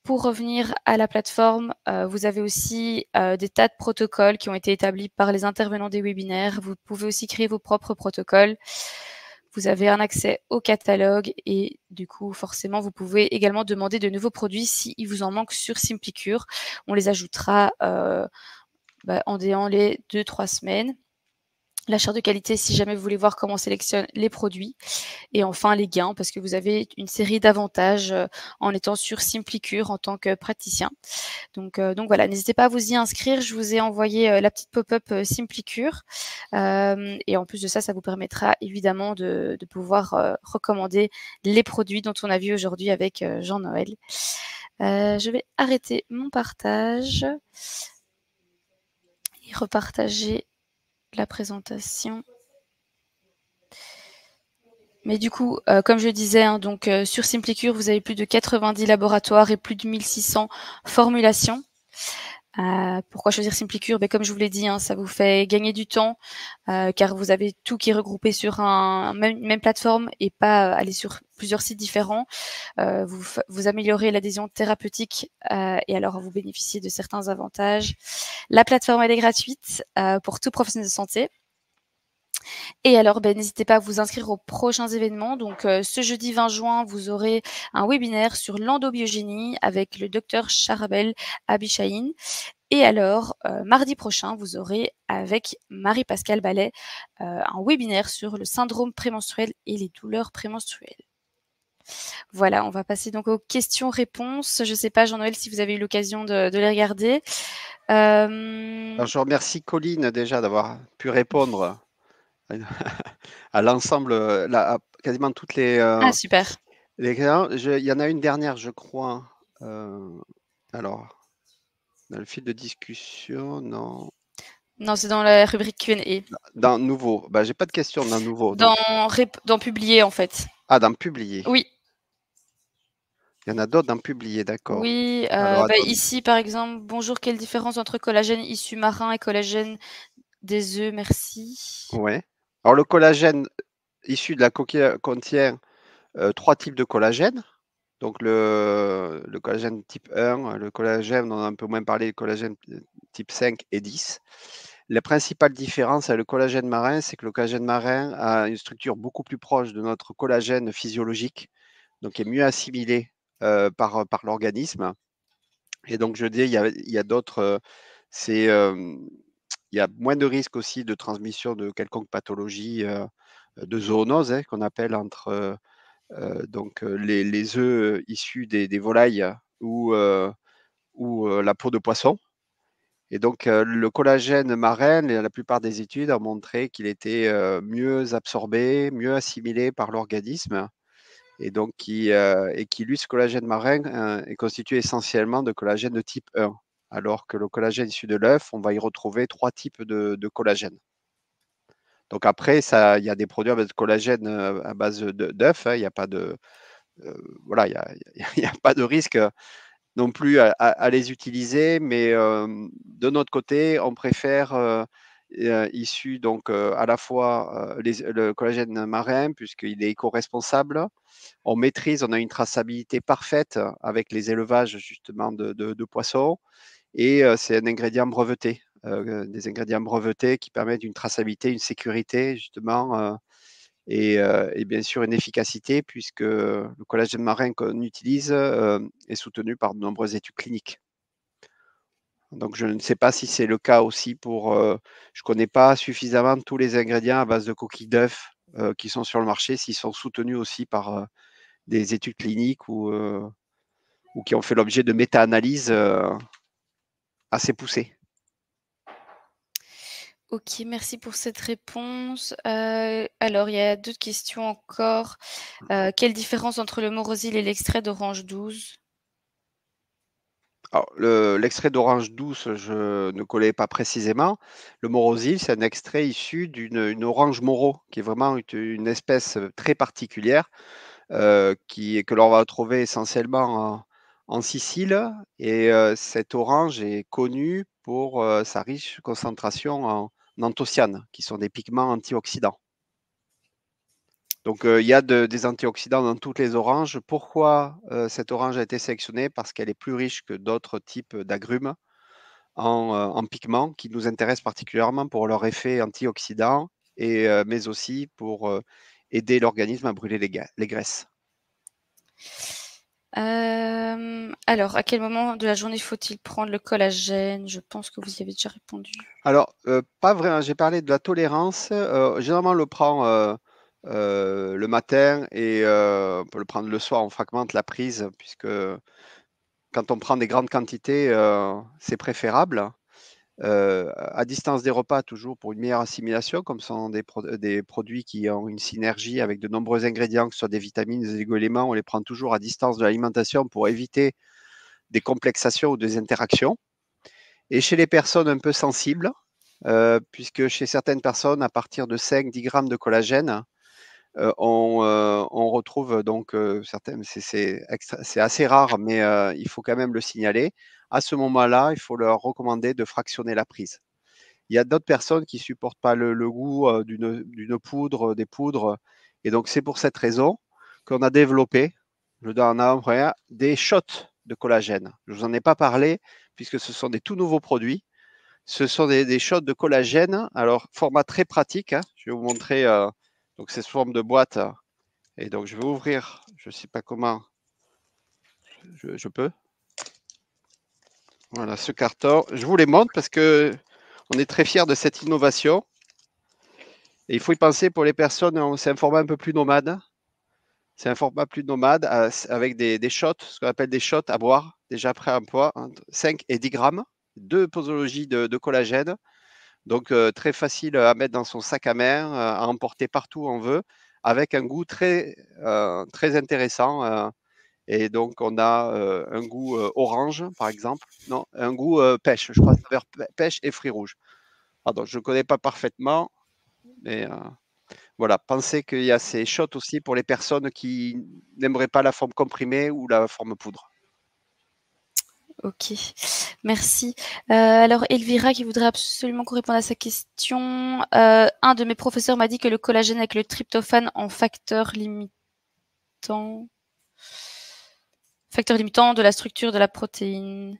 Speaker 1: pour revenir à la plateforme, euh, vous avez aussi euh, des tas de protocoles qui ont été établis par les intervenants des webinaires. Vous pouvez aussi créer vos propres protocoles. Vous avez un accès au catalogue et du coup, forcément, vous pouvez également demander de nouveaux produits s'il vous en manque sur Simplicure. On les ajoutera euh, bah, en déant les deux, trois semaines la charte de qualité si jamais vous voulez voir comment on sélectionne les produits. Et enfin, les gains, parce que vous avez une série d'avantages euh, en étant sur Simplicure en tant que praticien. Donc, euh, donc voilà, n'hésitez pas à vous y inscrire. Je vous ai envoyé euh, la petite pop-up Simplicure. et en plus de ça, ça vous permettra évidemment de, de pouvoir recommander les produits dont on a vu aujourd'hui avec Jean-Noël. je vais arrêter mon partage et repartager la présentation. Mais du coup, euh, comme je disais, hein, donc euh, sur Simplicure, vous avez plus de 90 laboratoires et plus de 1600 formulations. Euh, pourquoi choisir Simplicure ben, Comme je vous l'ai dit, hein, ça vous fait gagner du temps euh, car vous avez tout qui est regroupé sur un, même, plateforme et pas euh, aller sur plusieurs sites différents. vous, vous améliorez l'adhésion thérapeutique et alors vous bénéficiez de certains avantages. La plateforme elle est gratuite pour tout professionnel de santé. Et alors, ben, n'hésitez pas à vous inscrire aux prochains événements. Donc, euh, ce jeudi 20 juin, vous aurez un webinaire sur l'endobiogénie avec le docteur Charabel Abishain. Et alors, euh, mardi prochain, vous aurez avec Marie-Pascale Ballet euh, un webinaire sur le syndrome prémenstruel et les douleurs prémenstruelles. Voilà, on va passer donc aux questions-réponses. Je ne sais pas, Jean-Noël, si vous avez eu l'occasion de, les regarder. je
Speaker 2: remercie Colline déjà d'avoir pu répondre à l'ensemble, quasiment toutes les. Euh, ah, super. il y en a une dernière, je crois. Euh, alors, dans le fil de discussion, non.
Speaker 1: Non, c'est dans la rubrique QA.
Speaker 2: Dans nouveau. Bah, j'ai pas de question dans nouveau. Dans,
Speaker 1: dans publier, en fait.
Speaker 2: Ah, dans publier Oui. Il y en a d'autres dans publier, d'accord. Oui, euh, bah,
Speaker 1: ici par exemple, bonjour, quelle différence entre collagène issu marin et collagène des œufs, merci.
Speaker 2: Ouais. Alors le collagène issu de la coquille contient euh, trois types de collagène. Donc le, collagène type 1, le collagène, on a un peu moins parlé, le collagène type 5 et 10. La principale différence avec le collagène marin, c'est que le collagène marin a une structure beaucoup plus proche de notre collagène physiologique, donc est mieux assimilé euh, par, par l'organisme. Et donc je dis, il y a, d'autres, euh, c'est il y a moins de risques aussi de transmission de quelconque pathologie euh, euh, de zoonose hein, qu'on appelle entre euh, donc les, œufs issus des, volailles ou, ou la peau de poisson. Et donc le collagène marin, la plupart des études ont montré qu'il était mieux absorbé, mieux assimilé par l'organisme et donc qui, lui, ce collagène marin hein, est constitué essentiellement de collagène de type 1 alors que le collagène issu de l'œuf, on va y retrouver trois types de, collagène. Donc après, il y a des produits à base de collagène euh, à base d'œuf. Hein, il n'y a pas de euh, voilà, il n'y a, pas de risque euh, non plus à, les utiliser, mais de notre côté, on préfère issu donc à la fois le collagène marin puisqu'il est éco-responsable. On maîtrise, on a une traçabilité parfaite avec les élevages justement de, de poissons et c'est un ingrédient breveté, des ingrédients brevetés qui permettent une traçabilité, une sécurité, justement, et, bien sûr une efficacité, puisque le de marin qu'on utilise est soutenu par de nombreuses études cliniques. Donc je ne sais pas si c'est le cas aussi pour... je ne connais pas suffisamment tous les ingrédients à base de coquilles d'œufs qui sont sur le marché, s'ils sont soutenus aussi par des études cliniques ou qui ont fait l'objet de méta-analyses assez poussé.
Speaker 1: Ok, merci pour cette réponse. Euh, alors, il y a d'autres questions encore. Euh, quelle différence entre le Morosil et l'extrait d'Orange 12
Speaker 2: l'extrait d'orange douce, je ne connais pas précisément. Le morosil, c'est un extrait issu d'une orange moro, qui est vraiment une, espèce très particulière, euh, qui, que l'on va trouver essentiellement en Sicile et cette orange est connue pour sa riche concentration en, anthocyanes, qui sont des pigments antioxydants. Donc, il y a des antioxydants dans toutes les oranges. Pourquoi cette orange a été sélectionnée Parce qu'elle est plus riche que d'autres types d'agrumes en, pigments qui nous intéressent particulièrement pour leur effet antioxydant, et, mais aussi pour aider l'organisme à brûler les graisses.
Speaker 1: Euh, alors, à quel moment de la journée faut-il prendre le collagène Je pense que vous y avez déjà répondu.
Speaker 2: Alors, euh, pas vraiment. Hein. J'ai parlé de la tolérance. Euh, généralement, on le prend le matin et on peut le prendre le soir. On fragmente la prise puisque quand on prend des grandes quantités, c'est préférable. Euh, à distance des repas toujours pour une meilleure assimilation, comme sont des, produits qui ont une synergie avec de nombreux ingrédients, que ce soit des vitamines, des éléments, on les prend toujours à distance de l'alimentation pour éviter des complexations ou des interactions. Et chez les personnes un peu sensibles, euh, puisque chez certaines personnes, à partir de 5-10 grammes de collagène, euh, on, retrouve donc certaines, c'est assez rare, mais il faut quand même le signaler à ce moment-là, il faut leur recommander de fractionner la prise. Il y a d'autres personnes qui ne supportent pas le, goût euh, d'une poudre, euh, des poudres. Euh, et donc, c'est pour cette raison qu'on a développé, je donne des shots de collagène. Je ne vous en ai pas parlé puisque ce sont des tout nouveaux produits. Ce sont des, shots de collagène. Alors, format très pratique. Hein. Je vais vous montrer. donc, c'est forme de boîte. Et donc, je vais ouvrir. Je ne sais pas comment. je peux voilà ce carton. Je vous les montre parce que on est très fiers de cette innovation. Et il faut y penser pour les personnes, c'est un format un peu plus nomade. C'est un format plus nomade avec des, shots, ce qu'on appelle des shots à boire, déjà après un entre 5 et 10 grammes, deux posologies de, collagène. Donc euh, très facile à mettre dans son sac à main, euh, à emporter partout où on veut, avec un goût très, euh, très intéressant. Et donc, on a euh, un goût euh, orange, par exemple. Non, un goût euh, pêche. Je crois pêche et fruits rouges. Pardon, ah, je ne connais pas parfaitement, mais voilà. Pensez qu'il y a ces shots aussi pour les personnes qui n'aimeraient pas la forme comprimée ou la forme poudre.
Speaker 1: Ok, merci. alors Elvira qui voudrait absolument qu'on réponde à sa question. un de mes professeurs m'a dit que le collagène avec le tryptophane en facteur limitant Facteur limitant de la structure de la protéine,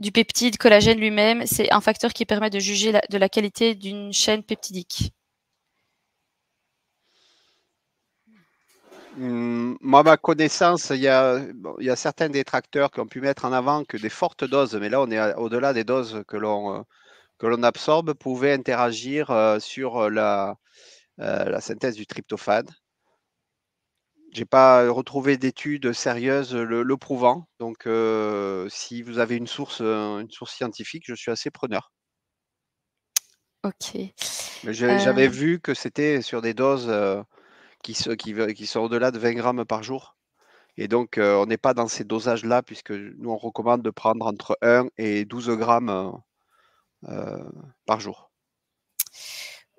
Speaker 1: du peptide, collagène lui-même, c'est un facteur qui permet de juger de la qualité d'une chaîne peptidique.
Speaker 2: Hmm, moi, ma connaissance, il y, a, certains détracteurs qui ont pu mettre en avant que des fortes doses, mais là, on est au-delà des doses que l'on euh, que l'on absorbe pouvaient interagir euh, sur euh, la, la synthèse du tryptophane n'ai pas retrouvé d'études sérieuses le, prouvant. Donc, si vous avez une source, une source scientifique, je suis assez preneur. Ok. J'avais vu que c'était sur des doses qui, qui, sont au-delà de 20 grammes par jour. Et donc, on n'est pas dans ces dosages-là, puisque nous, on recommande de prendre entre 1 et 12 grammes par jour.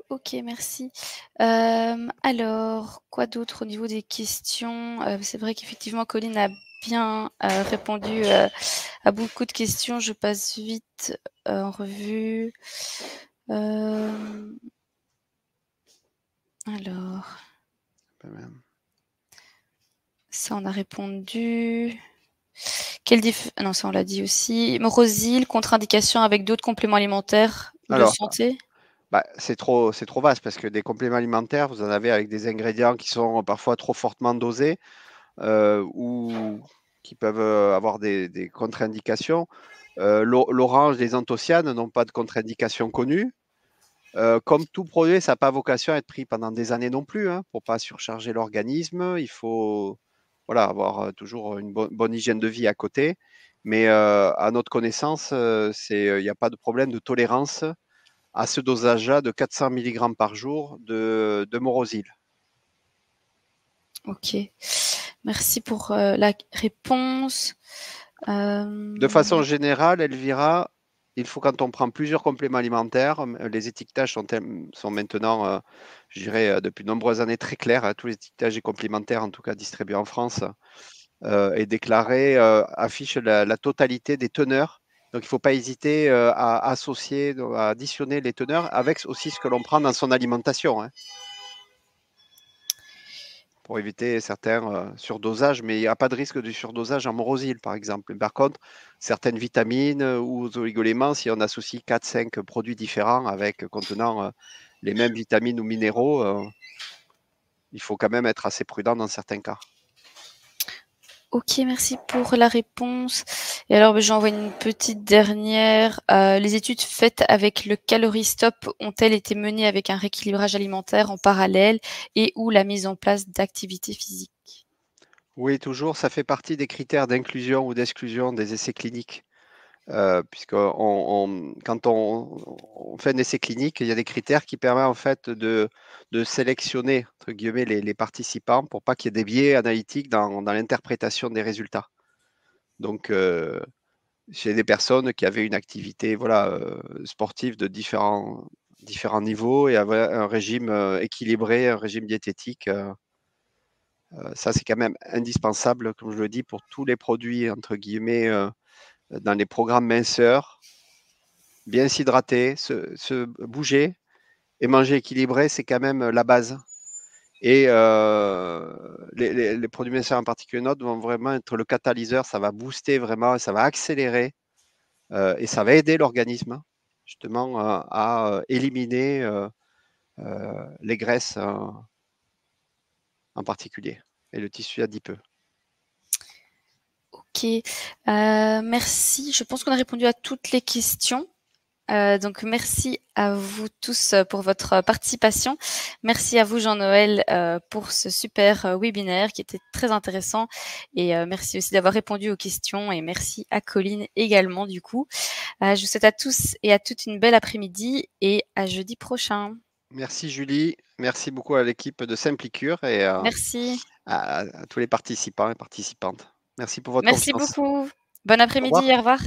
Speaker 1: Ok, merci. alors, quoi d'autre au niveau des questions C'est vrai qu'effectivement, Colline a bien répondu à beaucoup de questions. Je passe vite en revue. alors. Ça, on a répondu. Quel Non, ça, on l'a dit aussi. Morosil, contre-indication avec d'autres compléments alimentaires de santé
Speaker 2: bah, c'est trop, trop vaste parce que des compléments alimentaires, vous en avez avec des ingrédients qui sont parfois trop fortement dosés euh, ou qui peuvent euh, avoir des, contre-indications. Euh, l'orange, les anthocyanes n'ont pas de contre-indications connues. comme tout produit, ça n'a pas vocation à être pris pendant des années non plus. Hein, pour ne pas surcharger l'organisme, il faut voilà, avoir toujours une bonne hygiène de vie à côté. Mais à notre connaissance, il n'y a pas de problème de tolérance à ce dosage-là de 400 mg par jour de, morosil.
Speaker 1: Ok. Merci pour euh, la réponse. Euh, de façon
Speaker 2: générale, Elvira, il faut quand on prend plusieurs compléments alimentaires, euh, les étiquetages sont, maintenant, je dirais, depuis de nombreuses années très clairs. Hein, tous les étiquetages et complémentaires, en tout cas distribués en France, et déclarés, affichent la, totalité des teneurs donc il ne faut pas hésiter euh, à associer, à additionner les teneurs avec aussi ce que l'on prend dans son alimentation. Hein. pour éviter certains euh, surdosages, mais il n'y a pas de risque de surdosage en morosil, par exemple. Par contre, certaines vitamines euh, ou oligoéléments, si on associe 4-5 produits différents avec contenant les mêmes vitamines ou minéraux, il faut quand même être assez prudent dans certains cas.
Speaker 1: Ok, merci pour la réponse. Et alors, ben, j'envoie une petite dernière. Euh, les études faites avec le Calorie Stop ont-elles été menées avec un rééquilibrage alimentaire en parallèle et ou la mise en place d'activités physiques
Speaker 2: Oui, toujours. Ça fait partie des critères d'inclusion ou d'exclusion des essais cliniques. Euh, puisque quand on, fait un essai clinique, il y a des critères qui permettent en fait de, sélectionner entre guillemets les, participants pour pas qu'il y ait des biais analytiques dans, l'interprétation des résultats. Donc euh, des personnes qui avaient une activité voilà, euh, sportive de différents, différents niveaux et avaient un régime euh, équilibré, un régime diététique ça, c'est quand même indispensable, comme je le dis, pour tous les produits, entre guillemets, euh, dans les programmes minceurs, bien s'hydrater, se, bouger et manger équilibré, c'est quand même euh, la base. Et euh, les, produits minceurs en particulier notre vont vraiment être le catalyseur, ça va booster vraiment, ça va accélérer et ça va aider l'organisme hein, justement à éliminer les graisses hein, en particulier et le tissu adipeux.
Speaker 1: Euh, merci. Je pense qu'on a répondu à toutes les questions. Euh, donc merci à vous tous euh, pour votre participation. Merci à vous Jean-Noël pour ce super webinaire qui était très intéressant et merci aussi d'avoir répondu aux questions et merci à Colline également du coup. je vous souhaite à tous et à toutes une belle après-midi et à jeudi prochain.
Speaker 2: Merci Julie, merci beaucoup à l'équipe de Simplicure et à tous les participants et participantes. Merci pour votre Merci beaucoup.
Speaker 1: Bon après-midi, Au revoir.